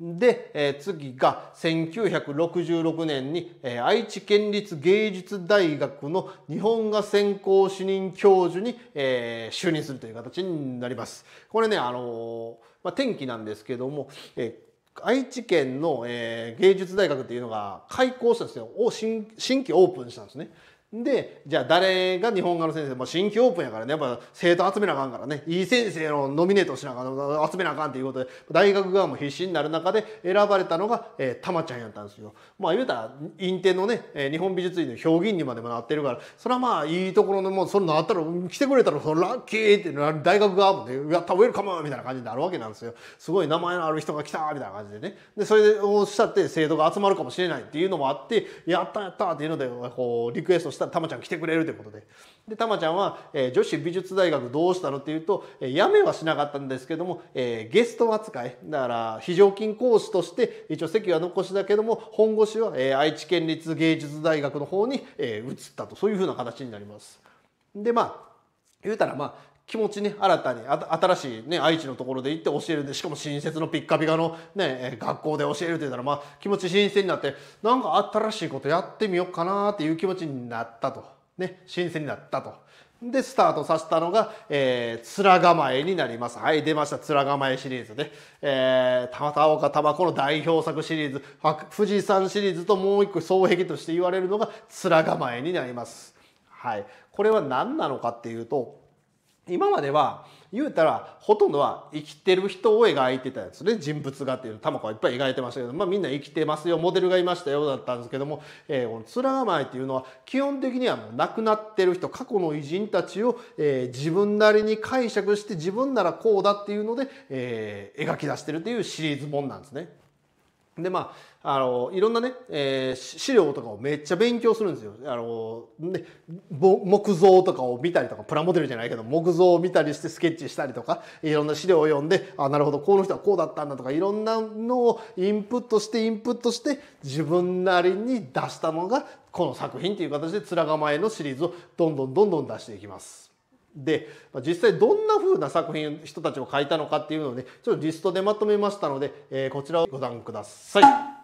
で、え次が1966年に、え愛知県立芸術大学の日本画専攻主任教授に、え就任するという形になります。これね、あのまあ、天気なんですけども、え愛知県の、え芸術大学というのが開校したんですよ新。新規オープンしたんですね。でじゃあ誰が日本画の先生、まあ、新規オープンやからねやっぱ生徒集めなあかんからねいい先生のノミネートしなあかん集めなあかんっていうことで大学側も必死になる中で選ばれたのが、えー、たまちゃんやったんですよ。まあ言うたら院展のね、え日本美術院の評議員にまでもなってるからそれはまあいいところのもうそれなったら来てくれたらそラッキーってなる大学側もねやったウェルカムみたいな感じになるわけなんですよ。すごい名前のある人が来たみたいな感じでね。でそれをしゃって生徒が集まるかもしれないっていうのもあってやったやったっていうのでこうリクエストしてたらまちゃん来てくれるということで。で、たまちゃんは、えー、女子美術大学どうしたのっていうと、えー、辞めはしなかったんですけども、えー、ゲスト扱い。だから、非常勤講師として、一応席は残しだけども、本腰は、えー、愛知県立芸術大学の方に、えー、移ったと、そういうふうな形になります。で、まあ、言うたらまあ、気持ちね新たに新しいね愛知のところで行って教えるでしかも新設のピッカピカのね学校で教えるって言ったらまあ気持ち新鮮になってなんか新しいことやってみようかなっていう気持ちになったとね新鮮になったと。でスタートさせたのが、えー、面構えになります。はい、出ました。面構えシリーズね。えー、たたおかたまこの代表作シリーズ、富士山シリーズともう一個双璧として言われるのが面構えになります。はい。これは何なのかっていうと、今までは言うたらほとんどは生きてる人を描いてたんですね人物画っていうの玉子はいっぱい描いてましたけど、まあ、みんな生きてますよモデルがいましたよだったんですけども、えー、この面構えっていうのは基本的にはもう亡くなってる人過去の偉人たちを、えー、自分なりに解釈して自分ならこうだっていうので、えー、描き出してるというシリーズ本なんですね。でまあ、あのいろんなね、えー、資料とかをめっちゃ勉強するんですよあの、ね、木造とかを見たりとかプラモデルじゃないけど木造を見たりしてスケッチしたりとかいろんな資料を読んであなるほどこの人はこうだったんだとかいろんなのをインプットしてインプットして自分なりに出したのがこの作品という形で面構えのシリーズをどんどんどんどん出していきます。で実際どんな風な作品人たちを描いたのかっていうのをねちょっとリストでまとめましたので、えー、こちらをご覧ください。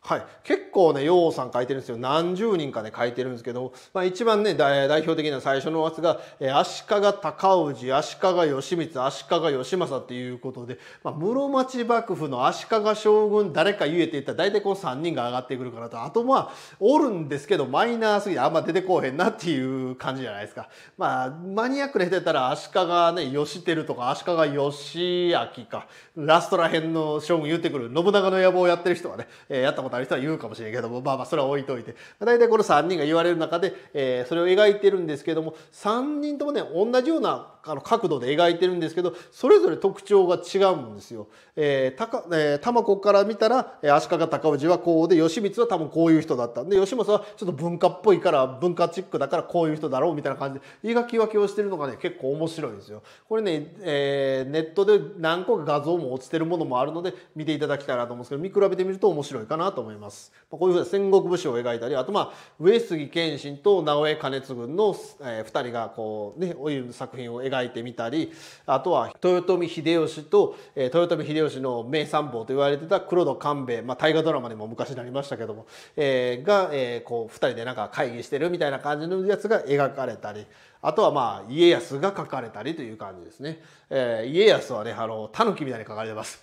はい、結構ねようさん書いてるんですよ何十人かね書いてるんですけど、まあ、一番ね代表的な最初のやつが「足利尊氏足利義満足利義政」っていうことで、まあ、室町幕府の足利将軍誰か言えていったら大体この3人が上がってくるからとあとまあおるんですけどマイナーすぎてあんま出てこうへんなっていう感じじゃないですか。まあマニアックな人やったら足利ね義輝とか足利義明かラストらへんの将軍言ってくる信長の野望をやってる人はねやったことことある人は言うかもしれいけどもまあまあそれは置いといて大体この3人が言われる中で、えー、それを描いてるんですけども3人ともね同じようなあの角度で描いてるんですけどそれぞれ特徴が違うんですよ。えーたかえー、玉子から見たら足利尊氏はこうで義満は多分こういう人だったんで義政はちょっと文化っぽいから文化チックだからこういう人だろうみたいな感じで描き分けをしてるのがね結構面白いんですよ。これね、えー、ネットで何個か画像も落ちてるものもあるので見ていただきたいなと思うんですけど見比べてみると面白いかなとと思います。こういうふうな戦国武将を描いたりあとまあ上杉謙信と直江兼次の、え2人がこうねおいう作品を描いてみたりあとは豊臣秀吉と、えー、豊臣秀吉の名参謀と言われてた黒田官兵衛、まあ、大河ドラマにも昔なりましたけども、えー、が、えー、こう2人でなんか会議してるみたいな感じのやつが描かれたり。あとはまあ家康が書かれたりという感じですね。えー、家康はね、あの、狸みたいに書かれてます。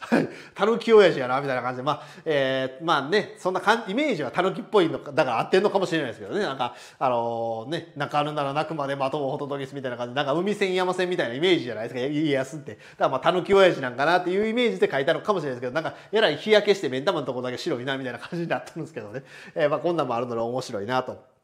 狸親父やな、みたいな感じで、まあ、えー、まあね、そんな感じ、イメージは狸っぽいのだから合ってんのかもしれないですけどね、なんか、あのー、ね、中るなら泣くまでまともほととぎすみたいな感じで、なんか海線山線みたいなイメージじゃないですか、家康って。だからまあ狸親父なんかなっていうイメージで書いたのかもしれないですけど、なんか、えらい日焼けして目ん玉のところだけ白いな、みたいな感じになったんですけどね。えー、まあこんなんもあるので面白いなと。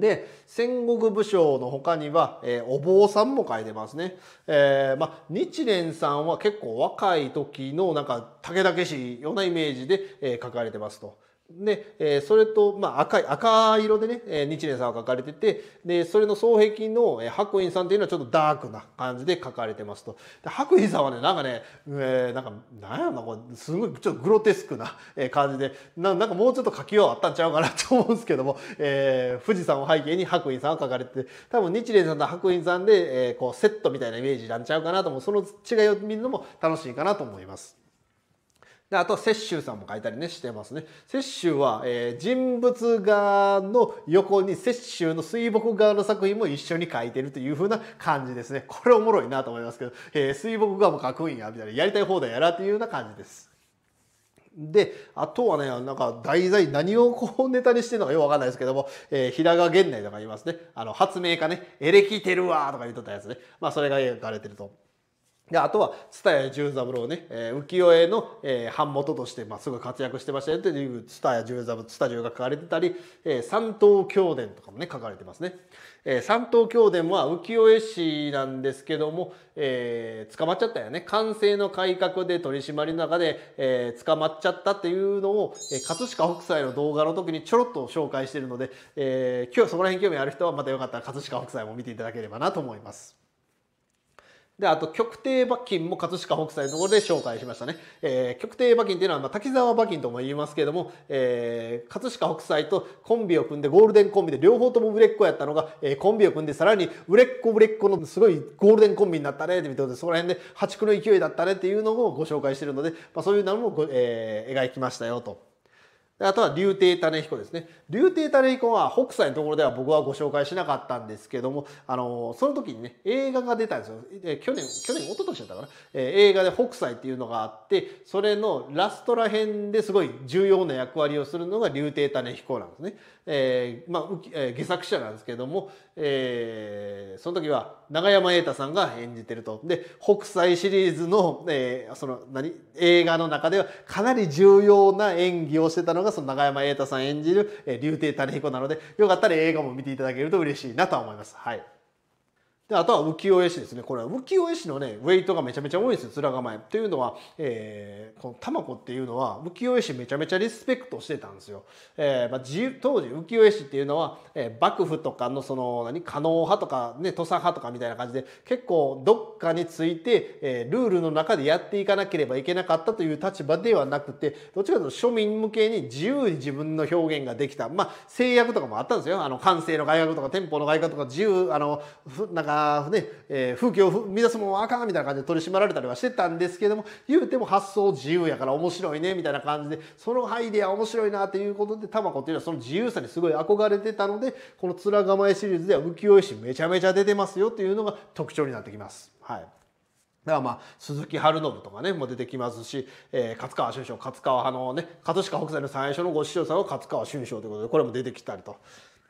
で戦国武将の他には、えー、お坊さんも書いてますね。えー、ま日蓮さんは結構若い時のなんか武々しいようなイメージで、えー、書かれてますと。で、えそれと、まあ、赤い、赤色でね、え日蓮さんは書かれてて、で、それの双壁の、え白隠さんっていうのはちょっとダークな感じで書かれてますと。で白隠さんはね、なんかね、えー、なんか、なんやろな、これ、すごい、ちょっとグロテスクな感じで、ななんかもうちょっと書きようあったんちゃうかなと思うんですけども、えー、富士山を背景に白隠さんは書かれてて、多分日蓮さんと白隠さんで、えー、こう、セットみたいなイメージなんちゃうかなと思う。その違いを見るのも楽しいかなと思います。で、あと、雪舟さんも書いたりね、してますね。雪舟は、えー、人物画の横に雪舟の水墨画の作品も一緒に書いてるという風な感じですね。これおもろいなと思いますけど、えー、水墨画も書くんや、みたいな、やりたい放題やらっていうような感じです。で、あとはね、なんか題材、何をこうネタにしてるのかよくわかんないですけども、えー、平賀源内とか言いますね。あの、発明家ね、エレキテルワーとか言っとったやつね。まあ、それが描かれてると。であとは蔦谷十三郎ね、えー、浮世絵の、えー、版元として、まあ、すぐ活躍してましたよていう蔦谷十三郎蔦十が書かれてたり、えー、三刀教伝とかもね書かれてますね、えー、三刀教伝は浮世絵師なんですけども、えー、捕まっちゃったよね完成の改革で取り締まりの中で、えー、捕まっちゃったっていうのを、えー、葛飾北斎の動画の時にちょろっと紹介してるので、えー、今日そこら辺興味ある人はまたよかったら葛飾北斎も見ていただければなと思います。で、あと、極低馬金も葛飾北斎のところで紹介しましたね。えー、極低馬っていうのは、ま滝沢馬琴とも言いますけれども、えー、葛飾北斎とコンビを組んで、ゴールデンコンビで両方とも売れっ子やったのが、えー、コンビを組んで、さらに売れっ子売れっ子のすごいゴールデンコンビになったね、ってことで、そこら辺で破竹の勢いだったねっていうのをご紹介してるので、まあ、そういうのもえー、描きましたよと。あとは竜亭種彦ですね。竜亭種彦は北斎のところでは僕はご紹介しなかったんですけども、あのー、その時にね、映画が出たんですよ。え去年、去年、一昨年だったかな、えー、映画で北斎っていうのがあって、それのラストら辺ですごい重要な役割をするのが竜亭種彦なんですね。えー、まあ、え下作者なんですけども、えその時は永山瑛太さんが演じてると。で、北斎シリーズの、えその、何、映画の中ではかなり重要な演技をしてたのがその永山瑛太さん演じる竜亭種彦なのでよかったら映画も見ていただけると嬉しいなと思います。はいであとは浮世絵師ですねこれは浮世絵師のねウェイトがめちゃめちゃ多いんですよ面構え。というのは、えー、この玉子っていうのは浮世絵師めちゃめちゃリスペクトしてたんですよ。えーまあ、当時浮世絵師っていうのは、えー、幕府とかのその何加納派とか、ね、土佐派とかみたいな感じで結構どっかについて、えー、ルールの中でやっていかなければいけなかったという立場ではなくてどっちかというと庶民向けに自由に自分の表現ができた、まあ、制約とかもあったんですよ。あの関西の外学とか店舗の外学とか自由あのなんかあ、ねえー、風景を生みすもんはあかんみたいな感じで取り締まられたりはしてたんですけども言うても発想自由やから面白いねみたいな感じでそのアイデア面白いなっていうことで玉子っていうのはその自由さにすごい憧れてたのでこの「面構え」シリーズでは浮世絵師めちゃめちゃ出てますよっていうのが特徴になってきます。はいだからまあ鈴木春信とかねも出てきますし、えー、勝川春章勝川派のね葛飾北斎の最初のご師匠さんは勝川春章ということでこれも出てきたりと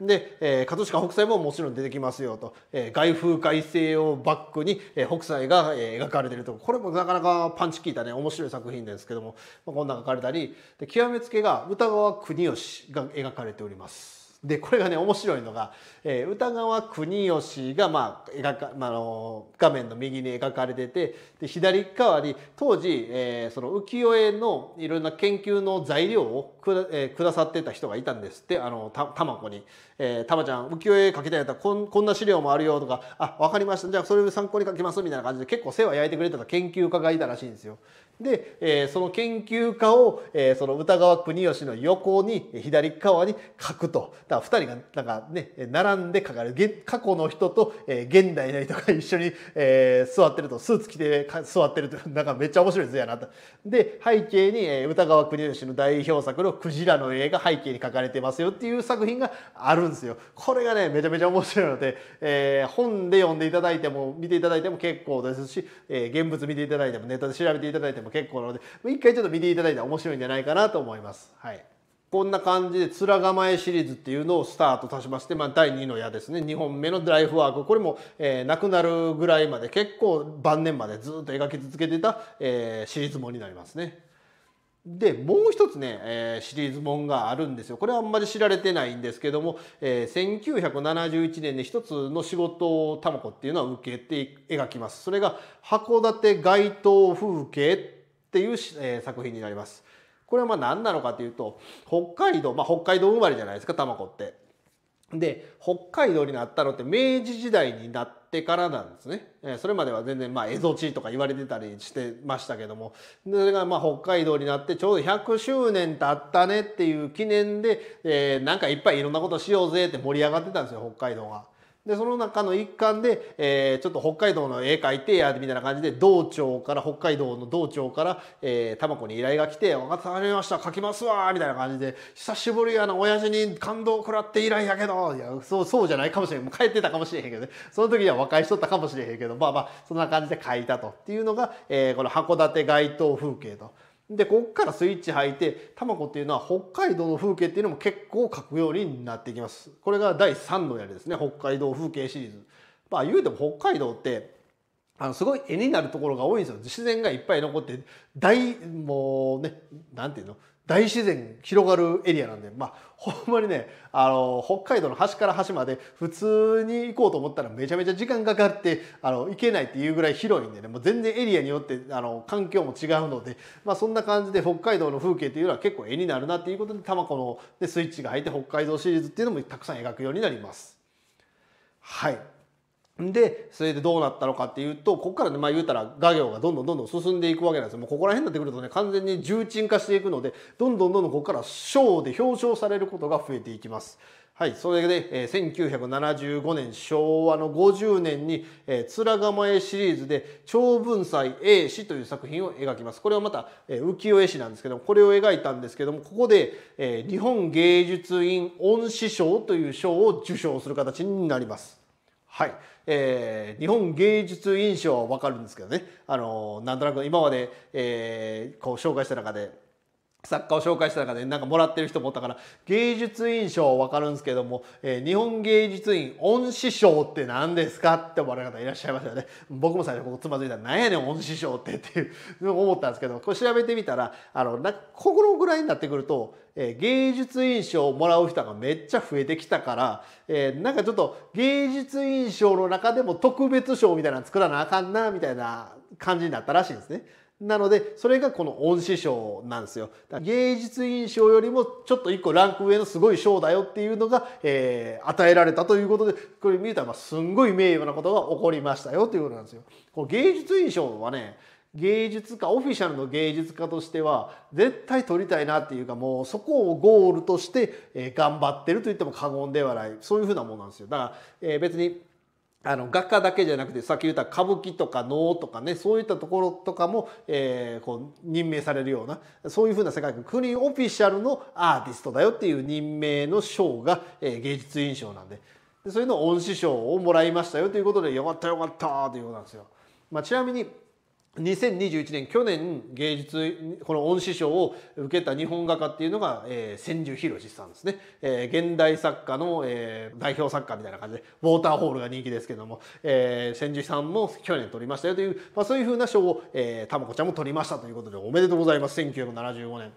で、えー、葛飾北斎ももちろん出てきますよと、えー、外風改正をバックに、えー、北斎が、えー、描かれているとこれもなかなかパンチ効いたね面白い作品ですけども、まあ、こんな描かれたりで極めつけが歌川国吉が描かれております。でこれがね面白いのが、えー、歌川国吉が、まあ描かまあの画面の右に描かれててで左側に当時、えー、その浮世絵のいろんな研究の材料をくだ,、えー、くださってた人がいたんですってあのた玉子に、えー「ちゃん浮世絵描きたいやったらこんこんな資料もあるよ」とか「あ分かりましたじゃあそれを参考に書きます」みたいな感じで結構世話焼いてくれてた研究家がいたらしいんですよ。で、えその研究家を、えその歌川国芳の横に左側に書くとだから二人がなんかね並んで書かれる過去の人と、え現代の人が一緒に、え座ってるとスーツ着て座ってると なんかめっちゃ面白い図やなと。で背景に、え歌川国芳の代表作の「クジラの絵」が背景に書かれてますよっていう作品があるんですよ。これがねめちゃめちゃ面白いので、え本で読んでいただいても見ていただいても結構ですし、え現物見ていただいてもネットで調べていただいても結構なので一回ちょっと見ていただいたら面白いんじゃないかなと思います。はいこんな感じで面構えシリーズっていうのをスタートとしまして、まあ、第2の矢ですね2本目のライフワークこれも、えー、なくなるぐらいまで結構晩年までずっと描き続けてた、えー、シリーズもになりますね。でもう一つね、えー、シリーズもんがあるんですよこれはあんまり知られてないんですけども、えー、1971年に一つの仕事をタマコっていうのは受けて描きます。それが函館街頭風景っていう、えー、作品になります。これはまあ何なのかというと北海道、まあ、北海道生まれじゃないですか玉子って。で北海道になったのって明治時代になってからなんですね。それまでは全然まあ蝦夷地とか言われてたりしてましたけどもそれがまあ北海道になってちょうど100周年経ったねっていう記念で、えー、なんかいっぱいいろんなことしようぜって盛り上がってたんですよ北海道が。でその中の一環で、えー、ちょっと北海道の絵描いてやみたいな感じで道庁から北海道の道庁から、えー、玉子に依頼が来て「分かりました描きますわ」みたいな感じで「久しぶりやな親父に感動食らって依頼やけど」いやそうそうじゃないかもしれん帰ってたかもしれへんけどねその時には和解しとったかもしれへんけどまあまあそんな感じで描いたとっていうのが、えー、この函館街頭風景と。で、こっからスイッチ入って、卵っていうのは北海道の風景っていうのも結構書くようになってきます。これが第3のやりですね。北海道風景シリーズ。まあ言うても北海道って、あのすごい絵になるところが多いんですよ。自然がいっぱい残って、大、もうね、何て言うの、大自然広がるエリアなんで、まあ、ほんまにね、あの、北海道の端から端まで普通に行こうと思ったらめちゃめちゃ時間かかって、あの、行けないっていうぐらい広いんでね、もう全然エリアによって、あの、環境も違うので、まあそんな感じで北海道の風景っていうのは結構絵になるなっていうことで、まこのでスイッチが入って北海道シリーズっていうのもたくさん描くようになります。はい。でそれでどうなったのかっていうとここからねまあ言うたら画業がどんどんどんどん進んでいくわけなんですよもうここら辺になってくるとね完全に重鎮化していくのでどんどんどんどんここから賞で表彰されることが増えていきます。はい、それで、えー、1975年昭和の50年に「えー、面構え」シリーズで「長文祭 A 氏」という作品を描きますこれはまた、えー、浮世絵師なんですけどもこれを描いたんですけどもここで、えー、日本芸術院恩賜賞という賞を受賞する形になります。はい、えー、日本芸術印象は分かるんですけどねあのなんとなく今まで、えー、こう紹介した中で作家を紹介した中でなんかもらってる人もったから芸術院賞わかるんですけども、えー、日本芸術院恩師賞って何ですかって思われる方いらっしゃいましたよね僕も最初ここつまずいたら何やねん恩師賞ってっていう思ったんですけどこれ調べてみたらあのなここのぐらいになってくると、えー、芸術院賞をもらう人がめっちゃ増えてきたから、えー、なんかちょっと芸術院賞の中でも特別賞みたいなの作らなあかんなみたいな感じになったらしいんですね。なのでそれがこの恩師賞なんですよ。芸術院賞よりもちょっと一個ランク上のすごい賞だよっていうのが、えー、与えられたということでこれ見たらすんごい名誉なことが起こりましたよということなんですよ。この芸術院賞はね芸術家オフィシャルの芸術家としては絶対取りたいなっていうかもうそこをゴールとして頑張ってると言っても過言ではないそういうふうなものなんですよ。だから、えー、別にあの画家だけじゃなくてさっき言った歌舞伎とか能とかねそういったところとかも、えー、こう任命されるようなそういうふうな世界観国オフィシャルのアーティストだよっていう任命の賞が、えー、芸術印象なんででそういうの恩師賞をもらいましたよということでよかったよかったということなんですよ。まあ、ちなみに2021年去年芸術この恩師賞を受けた日本画家っていうのが、えー、千住博さんですね、えー、現代作家の、えー、代表作家みたいな感じでウォーターホールが人気ですけども、えー、千住さんも去年取りましたよという、まあ、そういうふうな賞をたまこちゃんも取りましたということでおめでとうございます1975年。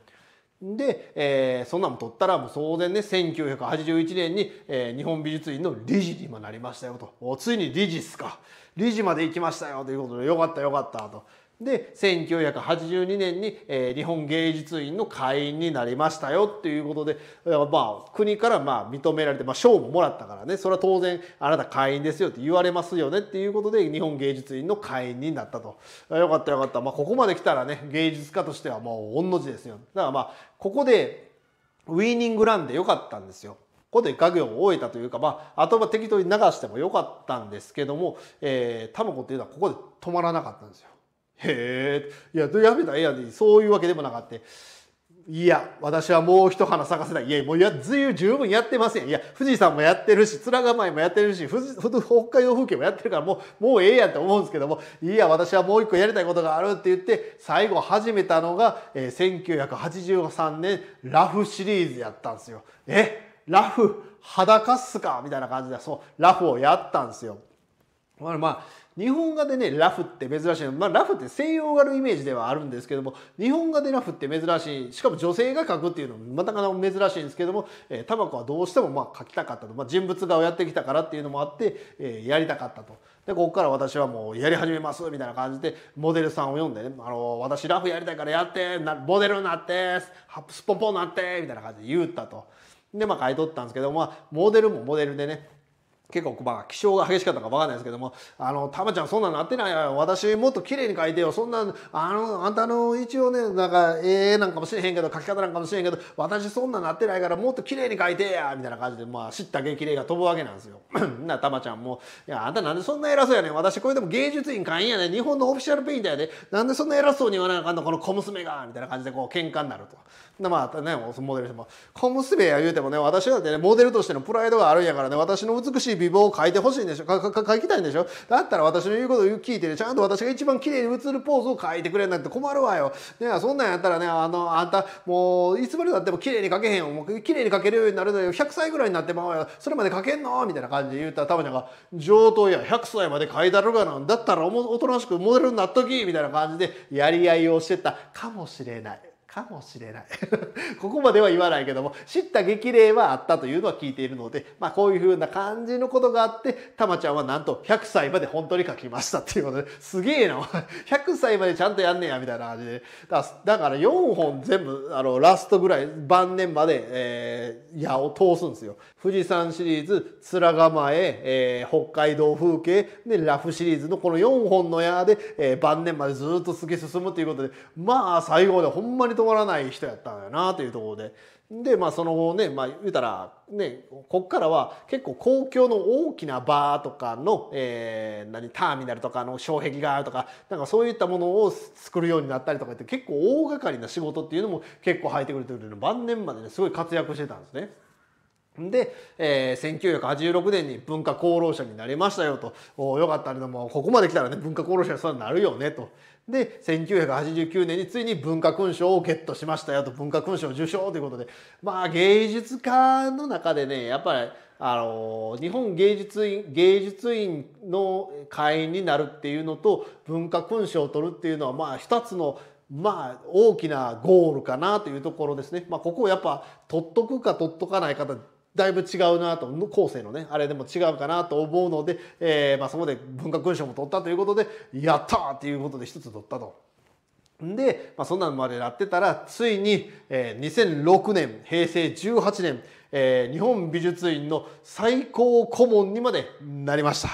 で、えー、そんなも取ったらもう当然ね1981年に、えー、日本美術院の理事に今なりましたよとついに理事っすか理事まで行きましたよということでよかったよかったとで1982年に、えー、日本芸術院の会員になりましたよっていうことでまあ国からまあ認められて、まあ、賞ももらったからねそれは当然あなた会員ですよって言われますよねっていうことで日本芸術院の会員になったとよかったよかった、まあ、ここまで来たらね芸術家としてはもう御の字ですよだからまあここでウィーニングランでよかったんですよここで家業を終えたというか、まあ、あとは適当に流してもよかったんですけども、えー、タマコっていうのはここで止まらなかったんですよ。へえ、いや、やめたらええやで、そういうわけでもなかった。いや、私はもう一花咲かせない。いや、もうや、ずい十分やってません。いや、富士山もやってるし、面構えもやってるし、富士北海道風景もやってるから、もう、もうええやんって思うんですけども、いや、私はもう一個やりたいことがあるって言って、最後始めたのが、えー、1983年、ラフシリーズやったんですよ。え、ラフ、裸っすかみたいな感じで、そう、ラフをやったんですよ。まあ、まあ日本画でねラフって珍しいまあ、ラフって西洋画のイメージではあるんですけども日本画でラフって珍しいしかも女性が描くっていうのもまたかなか珍しいんですけども、えー、タバコはどうしてもまあ描きたかったと、まあ、人物画をやってきたからっていうのもあって、えー、やりたかったと。でここから私はもうやり始めますみたいな感じでモデルさんを読んでね「あの私ラフやりたいからやってモデルになってスポポになって」みたいな感じで言ったと。でまあ書いとったんですけど、まあ、モデルもモデルでね結構まあ気性が激しかったかわかんないですけども「あのタマちゃんそんななってないよ私もっと綺麗に描いてよそんなあのあんたの一応ねなんかええー、なんかもしれへんけど描き方なんかもしれへんけど私そんななってないからもっと綺麗に描いてや」みたいな感じでまあ叱った激励が飛ぶわけなんですよ。なタマちゃんも「いやあんたなんでそんな偉そうやねん私これでも芸術院会員やねん日本のオフィシャルペインターやでなんでそんな偉そうに言わなあかんのこの小娘が」みたいな感じでこう喧嘩になると。でまあねモデルしても「小娘や言うてもね私だってねモデルとしてのプライドがあるんやからね私の美しい美貌を書いてほしいんでしょ書きたいんでしょだったら私の言うことを聞いてねちゃんと私が一番綺麗に映るポーズを書いてくれなくて困るわよ、ね、そんなんやったらねあのあんたもういつまでたっても綺麗に書けへんよもう綺麗に書けるようになるのよ100歳ぐらいになってまうよそれまで書けんのみたいな感じで言ったらたまちゃんが「上等や100歳まで書いたるがなんだったらおとなしくモデルになっとき」みたいな感じでやり合いをしてたかもしれない。かもしれない ここまでは言わないけども知った激励はあったというのは聞いているので、まあ、こういうふうな感じのことがあってたまちゃんはなんと100歳まで本当に書きましたっていうことですげえな100歳までちゃんとやんねんやみたいな感じでだから4本全部あのラストぐらい晩年まで、えー、矢を通すんですよ。富士山シリーズ面構ええー、北海道風景でラフシリーズのこの4本の矢で、えー、晩年までずっと突き進むということでまあ最後までほんまにまらない人やったんやなというところで。でまあその後ね、まあ、言うたら、ね、こっからは結構公共の大きなバーとかの、えー、何ターミナルとかの障壁があるとかなんかそういったものを作るようになったりとかって結構大掛かりな仕事っていうのも結構入ってくるというの晩年までねすごい活躍してたんですね。で、えー、1986年に文化功労者になりましたよと、およかったけども、ここまで来たらね、文化功労者にそうなるよねと。で1989年についに文化勲章をゲットしましたよと文化勲章受賞ということでまあ芸術家の中でねやっぱりあの日本芸術院芸術院の会員になるっていうのと文化勲章を取るっていうのはまあ一つのまあ大きなゴールかなというところですね。まあ、ここをやっぱ取っとくか取っとかないかだいぶ違うなと後世のねあれでも違うかなと思うので、えー、まあ、そこで文化勲章も取ったということでやったっていうことで一つ取ったと。で、まあ、そんなのまでやってたらついに、えー、2006年平成18年、えー、日本美術院の最高顧問にまでなりました。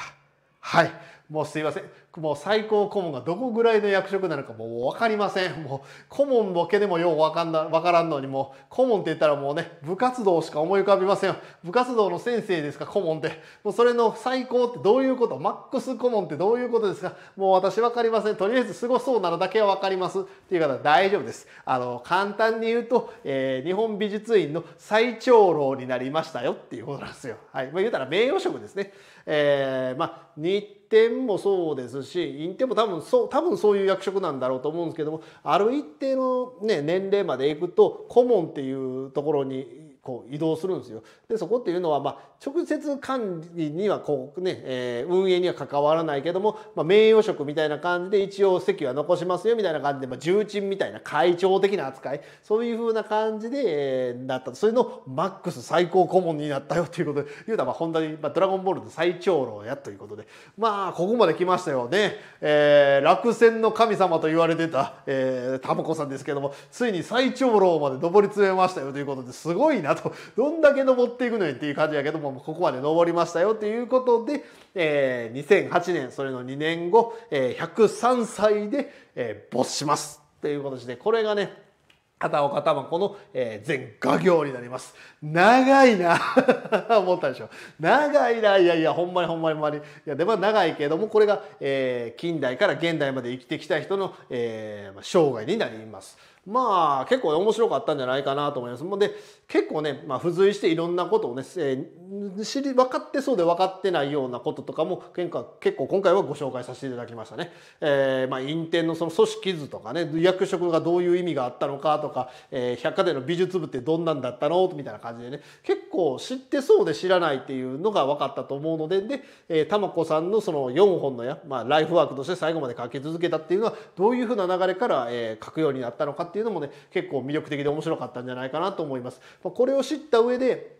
はいもうすいません。もう最高顧問がどこぐらいの役職なのかもう分かりません。もう顧問ボケでもようわかんな、わからんのにもう顧問って言ったらもうね、部活動しか思い浮かびませんよ。部活動の先生ですか、顧問って。もうそれの最高ってどういうことマックス顧問ってどういうことですかもう私分かりません。とりあえず凄ごそうなのだけは分かります。っていう方大丈夫です。あの、簡単に言うと、えー、日本美術院の最長老になりましたよっていうことなんですよ。はい。まあ、言うたら名誉職ですね。えー、まあ、日展もそうですし陰展も多分そう多分そういう役職なんだろうと思うんですけどもある一定の、ね、年齢までいくと顧問っていうところにこう移動するんですよでそこっていうのは、まあ、直接管理にはこうね、えー、運営には関わらないけども、まあ、名誉職みたいな感じで一応席は残しますよみたいな感じで、まあ、重鎮みたいな会長的な扱いそういう風な感じで、えー、なったそれのマックス最高顧問になったよということで言うたらまあ本当に、まあ、ドラゴンボールの最長老やということでまあここまで来ましたよね、えー、落選の神様と言われてた、えー、タムコさんですけどもついに最長老まで上り詰めましたよということですごいなとどんだけ登っていくのよっていう感じやけどももうここまで登りましたよということで、えー、2008年それの2年後、えー、103歳で、えー、没しますということでこれがね片岡玉子の、えー、全画業になります。長いな 思ったでしょ。長いな。いやいや、ほんまにほんまにほんまに。いや、でも長いけども、これが、えー、近代から現代まで生きてきた人の、えー、生涯になります。まあ結構面白かったんじゃないかなと思います。で結構ね、まあ、付随していろんなことをね、えー、知り分かってそうで分かってないようなこととかも結構今回はご紹介させていただきましたね。えー、まあ陰天のその組織図とかね役職がどういう意味があったのかとか、えー、百貨店の美術部ってどんなんだったのみたいな感じでね結構知ってそうで知らないっていうのが分かったと思うのでで、えー、玉子さんのその4本のや、まあ、ライフワークとして最後まで書き続けたっていうのはどういうふうな流れから、えー、書くようになったのかっていうのもね結構魅力的で面白かったんじゃないかなと思います。これを知った上で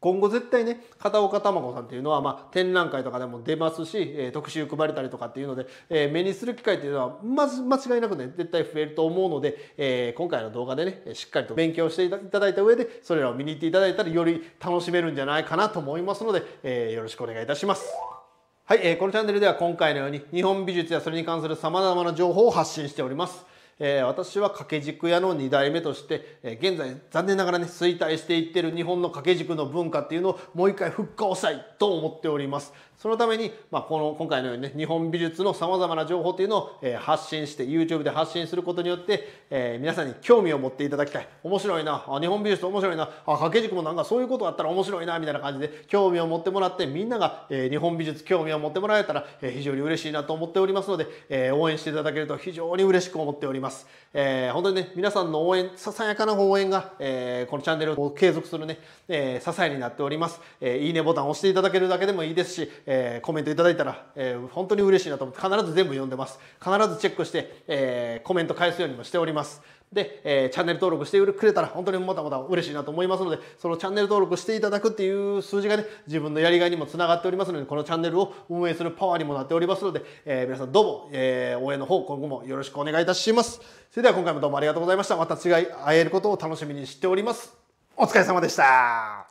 今後絶対ね片岡玉子さんっていうのは、まあ、展覧会とかでも出ますし、えー、特集配れたりとかっていうので、えー、目にする機会っていうのはまず間違いなくね絶対増えると思うので、えー、今回の動画でねしっかりと勉強していただいた上でそれらを見に行っていただいたらより楽しめるんじゃないかなと思いますので、えよろしくお願いいたします。はい、えこのチャンネルでは今回のように日本美術やそれに関する様々な情報を発信しております。え私は掛け軸屋の2代目として、え現在残念ながらね衰退していってる日本の掛け軸の文化っていうのをもう一回復活したいと思っております。そのために、まあ、この今回のようにね日本美術のさまざまな情報というのを、え発信して YouTube で発信することによって、えー、皆さんに興味を持っていただきたい面白いなあ日本美術面白いなあ掛け軸もなんかそういうことあったら面白いなみたいな感じで興味を持ってもらってみんなが、えー、日本美術興味を持ってもらえたら、えー、非常に嬉しいなと思っておりますので、え応援していただけると非常に嬉しく思っております、え本当にね皆さんの応援ささやかな応援が、えこのチャンネルを継続するね、え支えになっております、えいいねボタンを押していただけるだけでもいいですしえー、コメントいただいたら、えー、本当に嬉しいなと思って必ず全部読んでます。必ずチェックして、えー、コメント返すようにもしております。で、えー、チャンネル登録してくれたら本当にまたまた嬉しいなと思いますので、そのチャンネル登録していただくっていう数字がね、自分のやりがいにもつながっておりますので、このチャンネルを運営するパワーにもなっておりますので、えー、皆さんどうも、えー、応援の方、今後もよろしくお願いいたします。それでは今回もどうもありがとうございました。また違い会えることを楽しみにしております。お疲れ様でした。